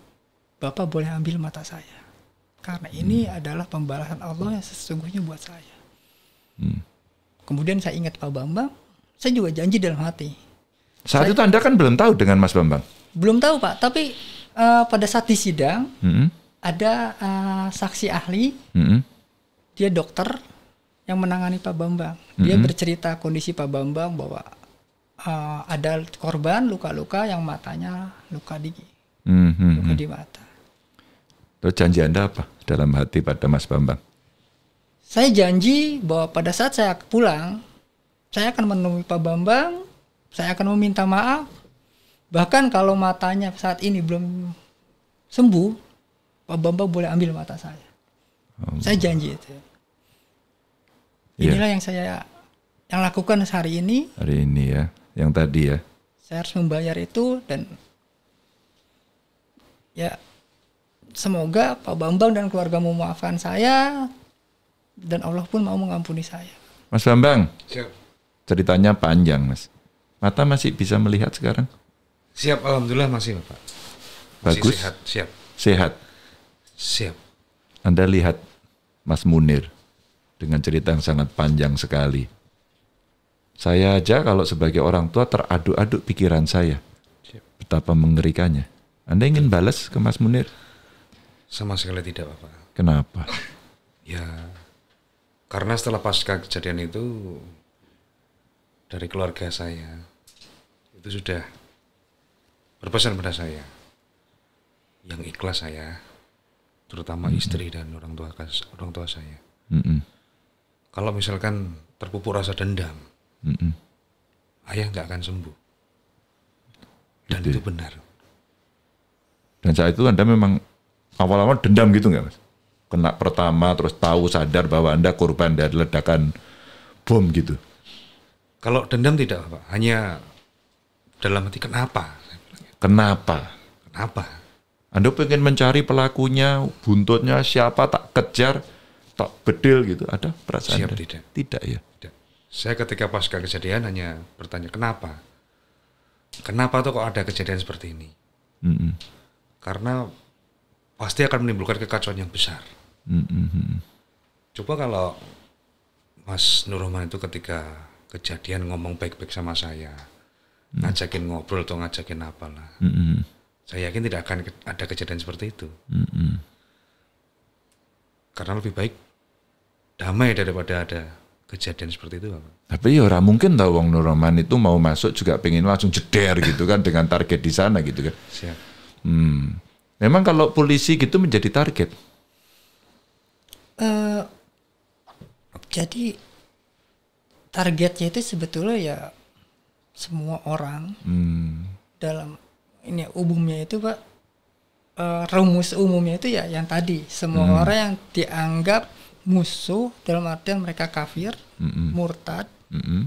bapak boleh ambil mata saya karena ini hmm. adalah pembalasan Allah yang sesungguhnya buat saya. Hmm. Kemudian saya ingat Pak Bambang, saya juga janji dalam hati. Saat saya, itu Anda kan belum tahu dengan Mas Bambang? Belum tahu Pak, tapi uh, pada saat di sidang hmm. ada uh, saksi ahli, hmm. dia dokter yang menangani Pak Bambang. Dia hmm. bercerita kondisi Pak Bambang bahwa uh, ada korban luka-luka yang matanya luka di hmm. hmm luka hmm. di mata. Lalu janji Anda apa dalam hati pada Mas Bambang? Saya janji bahwa pada saat saya pulang, saya akan menemui Pak Bambang, saya akan meminta maaf. Bahkan kalau matanya saat ini belum sembuh, Pak Bambang boleh ambil mata saya. Oh. Saya janji itu. Iya. Inilah yeah. yang saya yang lakukan sehari ini. Hari ini ya, yang tadi ya. Saya harus membayar itu dan ya semoga Pak Bambang dan keluarga memaafkan saya dan Allah pun mau mengampuni saya. Mas Bambang, Siap. ceritanya panjang Mas. Mata masih bisa melihat sekarang? Siap, Alhamdulillah masih Pak. Masih Bagus. Sehat, siap. Sehat. Siap. Anda lihat Mas Munir dengan cerita yang sangat panjang sekali. Saya aja kalau sebagai orang tua teraduk-aduk pikiran saya. Siap. Betapa mengerikannya. Anda ingin balas ke Mas Munir? Sama sekali tidak, apa Kenapa? Ya, karena setelah pasca kejadian itu dari keluarga saya itu sudah berpesan pada saya yang ikhlas saya terutama mm -hmm. istri dan orang tua orang tua saya mm -hmm. kalau misalkan terpupuk rasa dendam mm -hmm. ayah nggak akan sembuh dan Jadi. Gitu itu ya? benar dan saat itu anda memang awal-awal dendam gitu nggak mas? Kena pertama terus tahu sadar bahwa anda korban dari ledakan bom gitu? Kalau dendam tidak apa, hanya dalam hati kenapa? Kenapa? Kenapa? Anda pengen mencari pelakunya, buntutnya siapa, tak kejar, tak bedil gitu. Ada perasaan Siap, tidak. Tidak ya? Tidak. Saya ketika pasca kejadian hanya bertanya, kenapa? Kenapa tuh kok ada kejadian seperti ini? Mm -mm. Karena pasti akan menimbulkan kekacauan yang besar. Mm-hmm. Coba kalau Mas Nurman itu ketika kejadian ngomong baik-baik sama saya, mm-hmm. ngajakin ngobrol atau ngajakin apalah, mm-hmm. saya yakin tidak akan ada kejadian seperti itu. Mm-hmm. Karena lebih baik damai daripada ada kejadian seperti itu Tapi ya orang mungkin tahu Wong Nurman itu mau masuk juga pengen langsung jeder gitu kan dengan target di sana gitu kan. Siap. Hmm. Memang kalau polisi gitu menjadi target. Uh, jadi targetnya itu sebetulnya ya semua orang hmm. dalam ini ya, umumnya itu pak uh, rumus umumnya itu ya yang tadi semua hmm. orang yang dianggap musuh dalam artian mereka kafir, mm -mm. murtad, mm -mm.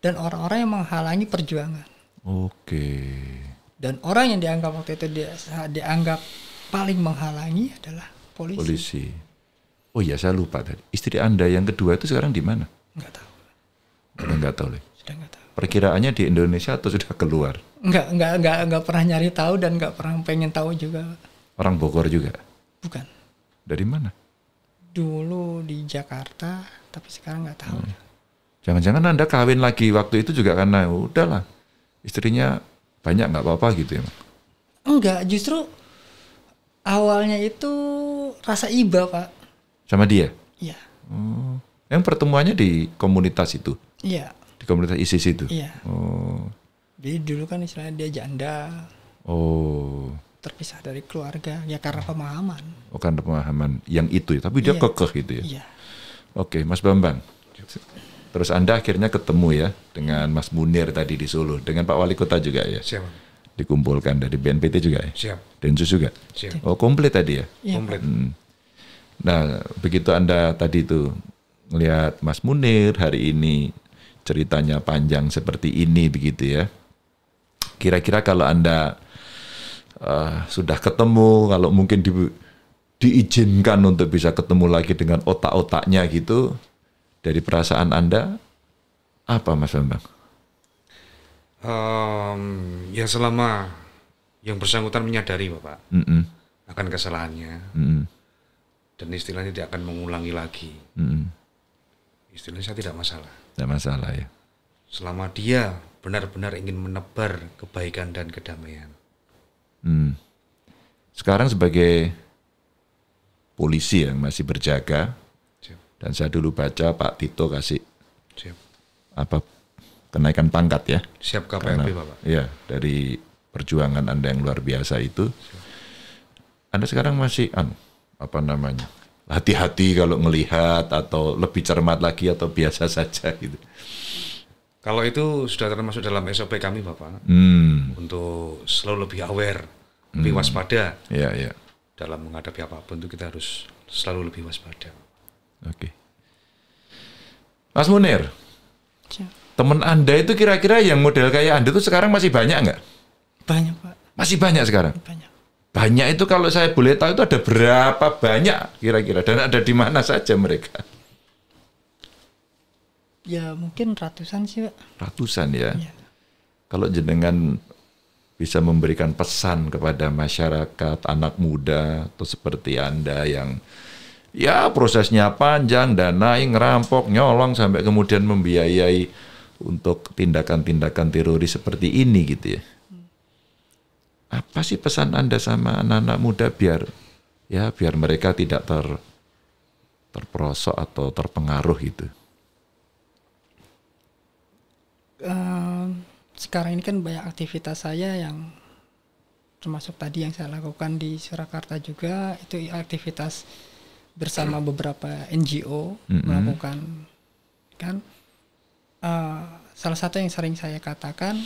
dan orang-orang yang menghalangi perjuangan. Oke. Okay dan orang yang dianggap waktu itu dianggap paling menghalangi adalah polisi. Polisi. Oh iya saya lupa tadi. Istri Anda yang kedua itu sekarang di mana? Enggak tahu. Sudah enggak tahu, Le. Sudah enggak tahu. Perkiraannya di Indonesia atau sudah keluar? Enggak, enggak, enggak, enggak pernah nyari tahu dan enggak pernah pengen tahu juga. Orang Bogor juga? Bukan. Dari mana? Dulu di Jakarta, tapi sekarang enggak tahu. jangan hmm. Jangan-jangan Anda kawin lagi waktu itu juga karena udahlah istrinya banyak nggak apa-apa gitu ya? Enggak, justru awalnya itu rasa iba pak. Sama dia? Iya. Oh. Yang pertemuannya di komunitas itu? Iya. Di komunitas ISIS itu? Iya. Oh. Jadi dulu kan istilahnya dia janda. Oh. Terpisah dari keluarga ya karena pemahaman. Oh karena pemahaman yang itu ya, tapi dia iya. kekeh gitu ya? Iya. Oke, Mas Bambang. Terus Anda akhirnya ketemu ya dengan Mas Munir tadi di Solo, dengan Pak Wali Kota juga ya. Siap. Dikumpulkan dari BNPT juga ya. Siap. Densus juga. Siap. Oh komplit tadi ya. Iya, komplit. Hmm. Nah begitu Anda tadi itu melihat Mas Munir hari ini ceritanya panjang seperti ini begitu ya. Kira-kira kalau Anda uh, sudah ketemu, kalau mungkin di, diizinkan untuk bisa ketemu lagi dengan otak-otaknya gitu, dari perasaan Anda apa Mas Bambang? Um, ya selama yang bersangkutan menyadari Bapak mm -mm. akan kesalahannya mm -mm. dan istilahnya tidak akan mengulangi lagi mm -mm. istilahnya saya tidak masalah tidak masalah ya selama dia benar-benar ingin menebar kebaikan dan kedamaian mm. sekarang sebagai polisi yang masih berjaga dan saya dulu baca Pak Tito kasih Siap. apa kenaikan pangkat ya. Siap KPLP Karena, Bapak. Iya, dari perjuangan Anda yang luar biasa itu. Siap. Anda sekarang masih an apa namanya? Hati-hati kalau melihat atau lebih cermat lagi atau biasa saja gitu. Kalau itu sudah termasuk dalam SOP kami Bapak. Hmm. Untuk selalu lebih aware, lebih hmm. waspada. Iya, iya. Dalam menghadapi apapun itu kita harus selalu lebih waspada. Oke. Okay. Mas Munir, ya. teman Anda itu kira-kira yang model kayak Anda itu sekarang masih banyak nggak? Banyak, Pak. Masih banyak sekarang? Banyak. Banyak itu kalau saya boleh tahu itu ada berapa banyak kira-kira dan ada di mana saja mereka? Ya mungkin ratusan sih, Pak. Ratusan ya. ya. Kalau jenengan bisa memberikan pesan kepada masyarakat, anak muda atau seperti Anda yang Ya prosesnya panjang, dan naik ngerampok, nyolong sampai kemudian membiayai untuk tindakan-tindakan teroris seperti ini gitu ya. Apa sih pesan Anda sama anak-anak muda biar ya biar mereka tidak ter terperosok atau terpengaruh itu? Uh, sekarang ini kan banyak aktivitas saya yang termasuk tadi yang saya lakukan di Surakarta juga itu aktivitas bersama beberapa NGO hmm melakukan kan uh, salah satu yang sering saya katakan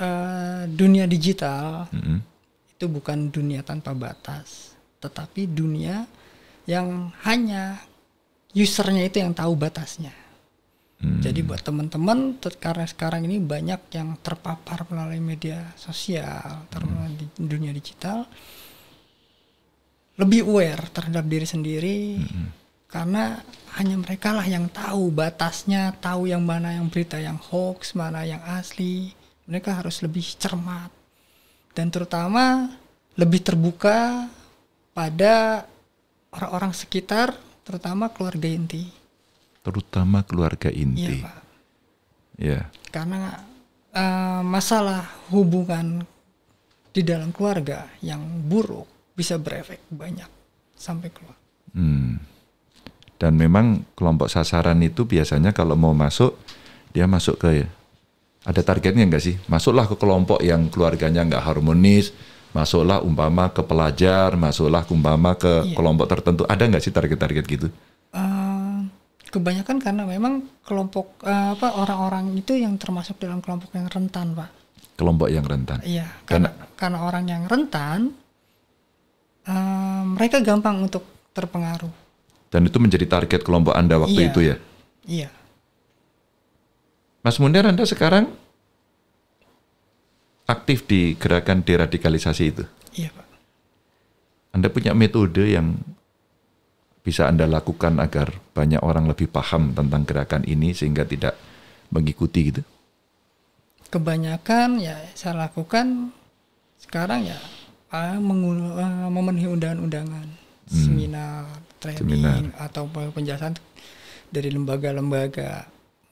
uh, dunia digital hmm itu bukan dunia tanpa batas tetapi dunia yang hanya usernya itu yang tahu batasnya mm. jadi buat teman-teman karena sekarang ini banyak yang terpapar melalui media sosial, terutama di mm. dunia digital, lebih aware terhadap diri sendiri hmm karena hanya mereka lah yang tahu batasnya tahu yang mana yang berita yang hoax mana yang asli mereka harus lebih cermat dan terutama lebih terbuka pada orang-orang sekitar terutama keluarga inti terutama keluarga inti ya, Pak. ya. karena uh, masalah hubungan di dalam keluarga yang buruk bisa berefek banyak sampai keluar. Hmm. Dan memang kelompok sasaran itu biasanya kalau mau masuk dia masuk ke ada targetnya nggak sih? Masuklah ke kelompok yang keluarganya nggak harmonis, masuklah umpama ke pelajar, masuklah umpama ke iya. kelompok tertentu. Ada nggak sih target-target gitu? Uh, kebanyakan karena memang kelompok uh, apa orang-orang itu yang termasuk dalam kelompok yang rentan, pak. Kelompok yang rentan. Iya. Karena karena, karena orang yang rentan Ehm, mereka gampang untuk terpengaruh. Dan itu menjadi target kelompok Anda waktu iya. itu ya? Iya. Mas Munir, Anda sekarang aktif di gerakan deradikalisasi itu? Iya, Pak. Anda punya metode yang bisa Anda lakukan agar banyak orang lebih paham tentang gerakan ini sehingga tidak mengikuti gitu? Kebanyakan ya saya lakukan sekarang ya uh, uh, memenuhi undangan-undangan hmm. seminar training seminar. atau penjelasan dari lembaga-lembaga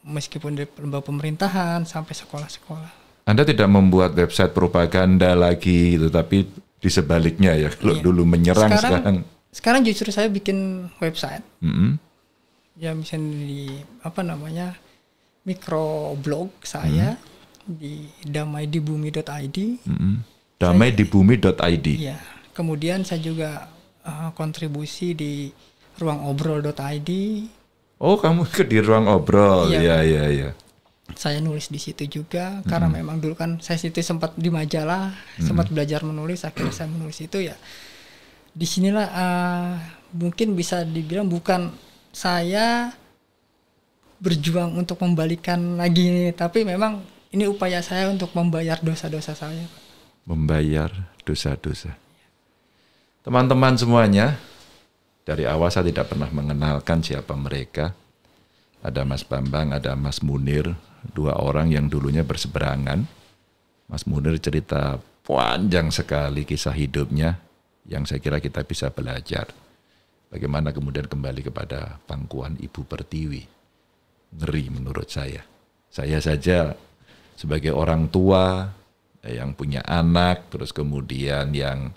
meskipun dari lembaga pemerintahan sampai sekolah-sekolah. Anda tidak membuat website propaganda lagi tetapi di sebaliknya ya kalau iya. dulu menyerang sekarang, sekarang sekarang justru saya bikin website. Mm -hmm. Ya misalnya di apa namanya? mikroblog saya mm -hmm. di damaidiBumi.id. Mm -hmm damai di bumi.id. Ya. Kemudian saya juga uh, kontribusi di ruangobrol.id. Oh, kamu ke di ruang obrol. Iya, iya, iya. Ya. Saya nulis di situ juga hmm. karena memang dulu kan saya situ sempat di majalah, hmm. sempat belajar menulis, akhirnya saya menulis itu ya. Disinilah uh, eh, mungkin bisa dibilang bukan saya berjuang untuk membalikan lagi ini, tapi memang ini upaya saya untuk membayar dosa-dosa saya. Pak membayar dosa-dosa. Teman-teman semuanya, dari awal saya tidak pernah mengenalkan siapa mereka. Ada Mas Bambang, ada Mas Munir, dua orang yang dulunya berseberangan. Mas Munir cerita panjang sekali kisah hidupnya yang saya kira kita bisa belajar. Bagaimana kemudian kembali kepada pangkuan Ibu Pertiwi. Ngeri menurut saya. Saya saja sebagai orang tua, Eh, yang punya anak, terus kemudian yang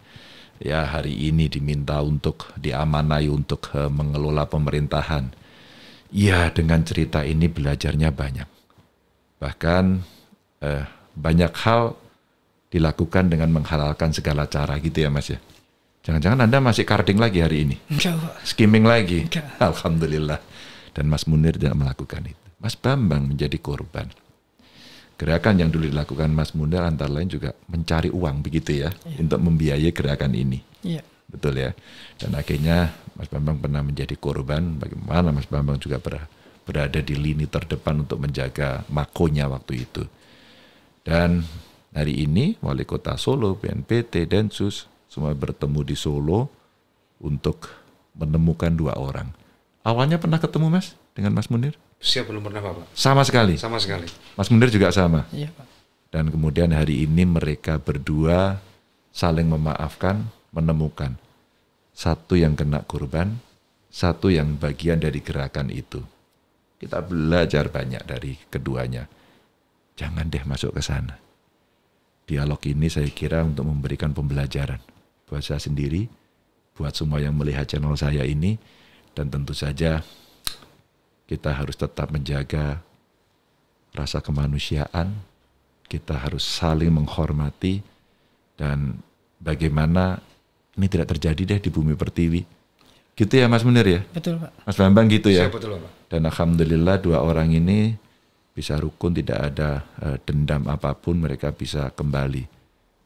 ya hari ini diminta untuk diamanai untuk eh, mengelola pemerintahan. Ya dengan cerita ini belajarnya banyak. Bahkan uh, banyak hal dilakukan dengan menghalalkan segala cara gitu ya mas ya. Jangan-jangan Anda masih carding lagi hari ini. Skimming lagi. Alhamdulillah. Dan Mas Munir tidak melakukan itu. Mas Bambang menjadi korban. Gerakan yang dulu dilakukan Mas Munda antara lain juga mencari uang begitu ya, ya. untuk membiayai gerakan ini. Ya. Betul ya. Dan akhirnya Mas Bambang pernah menjadi korban bagaimana Mas Bambang juga ber, berada di lini terdepan untuk menjaga makonya waktu itu. Dan hari ini Wali Kota Solo, BNPT, Densus semua bertemu di Solo untuk menemukan dua orang. Awalnya pernah ketemu Mas dengan Mas Munir? Saya belum pernah Bapak. Sama sekali? Sama sekali. Mas Munir juga sama? Iya Pak. Dan kemudian hari ini mereka berdua saling memaafkan, menemukan. Satu yang kena korban, satu yang bagian dari gerakan itu. Kita belajar banyak dari keduanya. Jangan deh masuk ke sana. Dialog ini saya kira untuk memberikan pembelajaran buat saya sendiri, buat semua yang melihat channel saya ini, dan tentu saja kita harus tetap menjaga rasa kemanusiaan, kita harus saling menghormati dan bagaimana ini tidak terjadi deh di bumi pertiwi. Gitu ya Mas Munir ya? Betul Pak. Mas Bambang gitu ya? betul Pak. Dan Alhamdulillah dua orang ini bisa rukun, tidak ada eh, dendam apapun, mereka bisa kembali.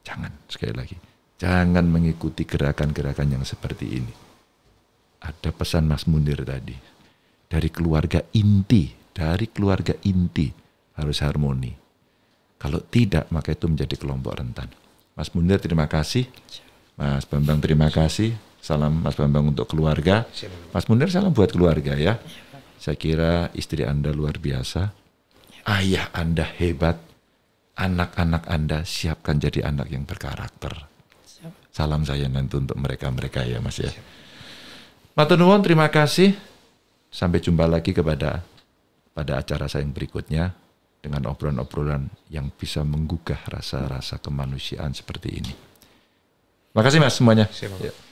Jangan, sekali lagi, jangan mengikuti gerakan-gerakan yang seperti ini. Ada pesan Mas Munir tadi dari keluarga inti, dari keluarga inti harus harmoni. Kalau tidak, maka itu menjadi kelompok rentan. Mas Munir, terima kasih. Mas Bambang, terima kasih. Salam Mas Bambang untuk keluarga. Mas Munir, salam buat keluarga ya. Saya kira istri Anda luar biasa. Ayah Anda hebat. Anak-anak Anda siapkan jadi anak yang berkarakter. Salam saya nanti untuk mereka-mereka ya Mas ya. Matur terima kasih. Sampai jumpa lagi kepada pada acara saya yang berikutnya dengan obrolan-obrolan yang bisa menggugah rasa-rasa kemanusiaan seperti ini. Makasih Mas semuanya. Siap, ya.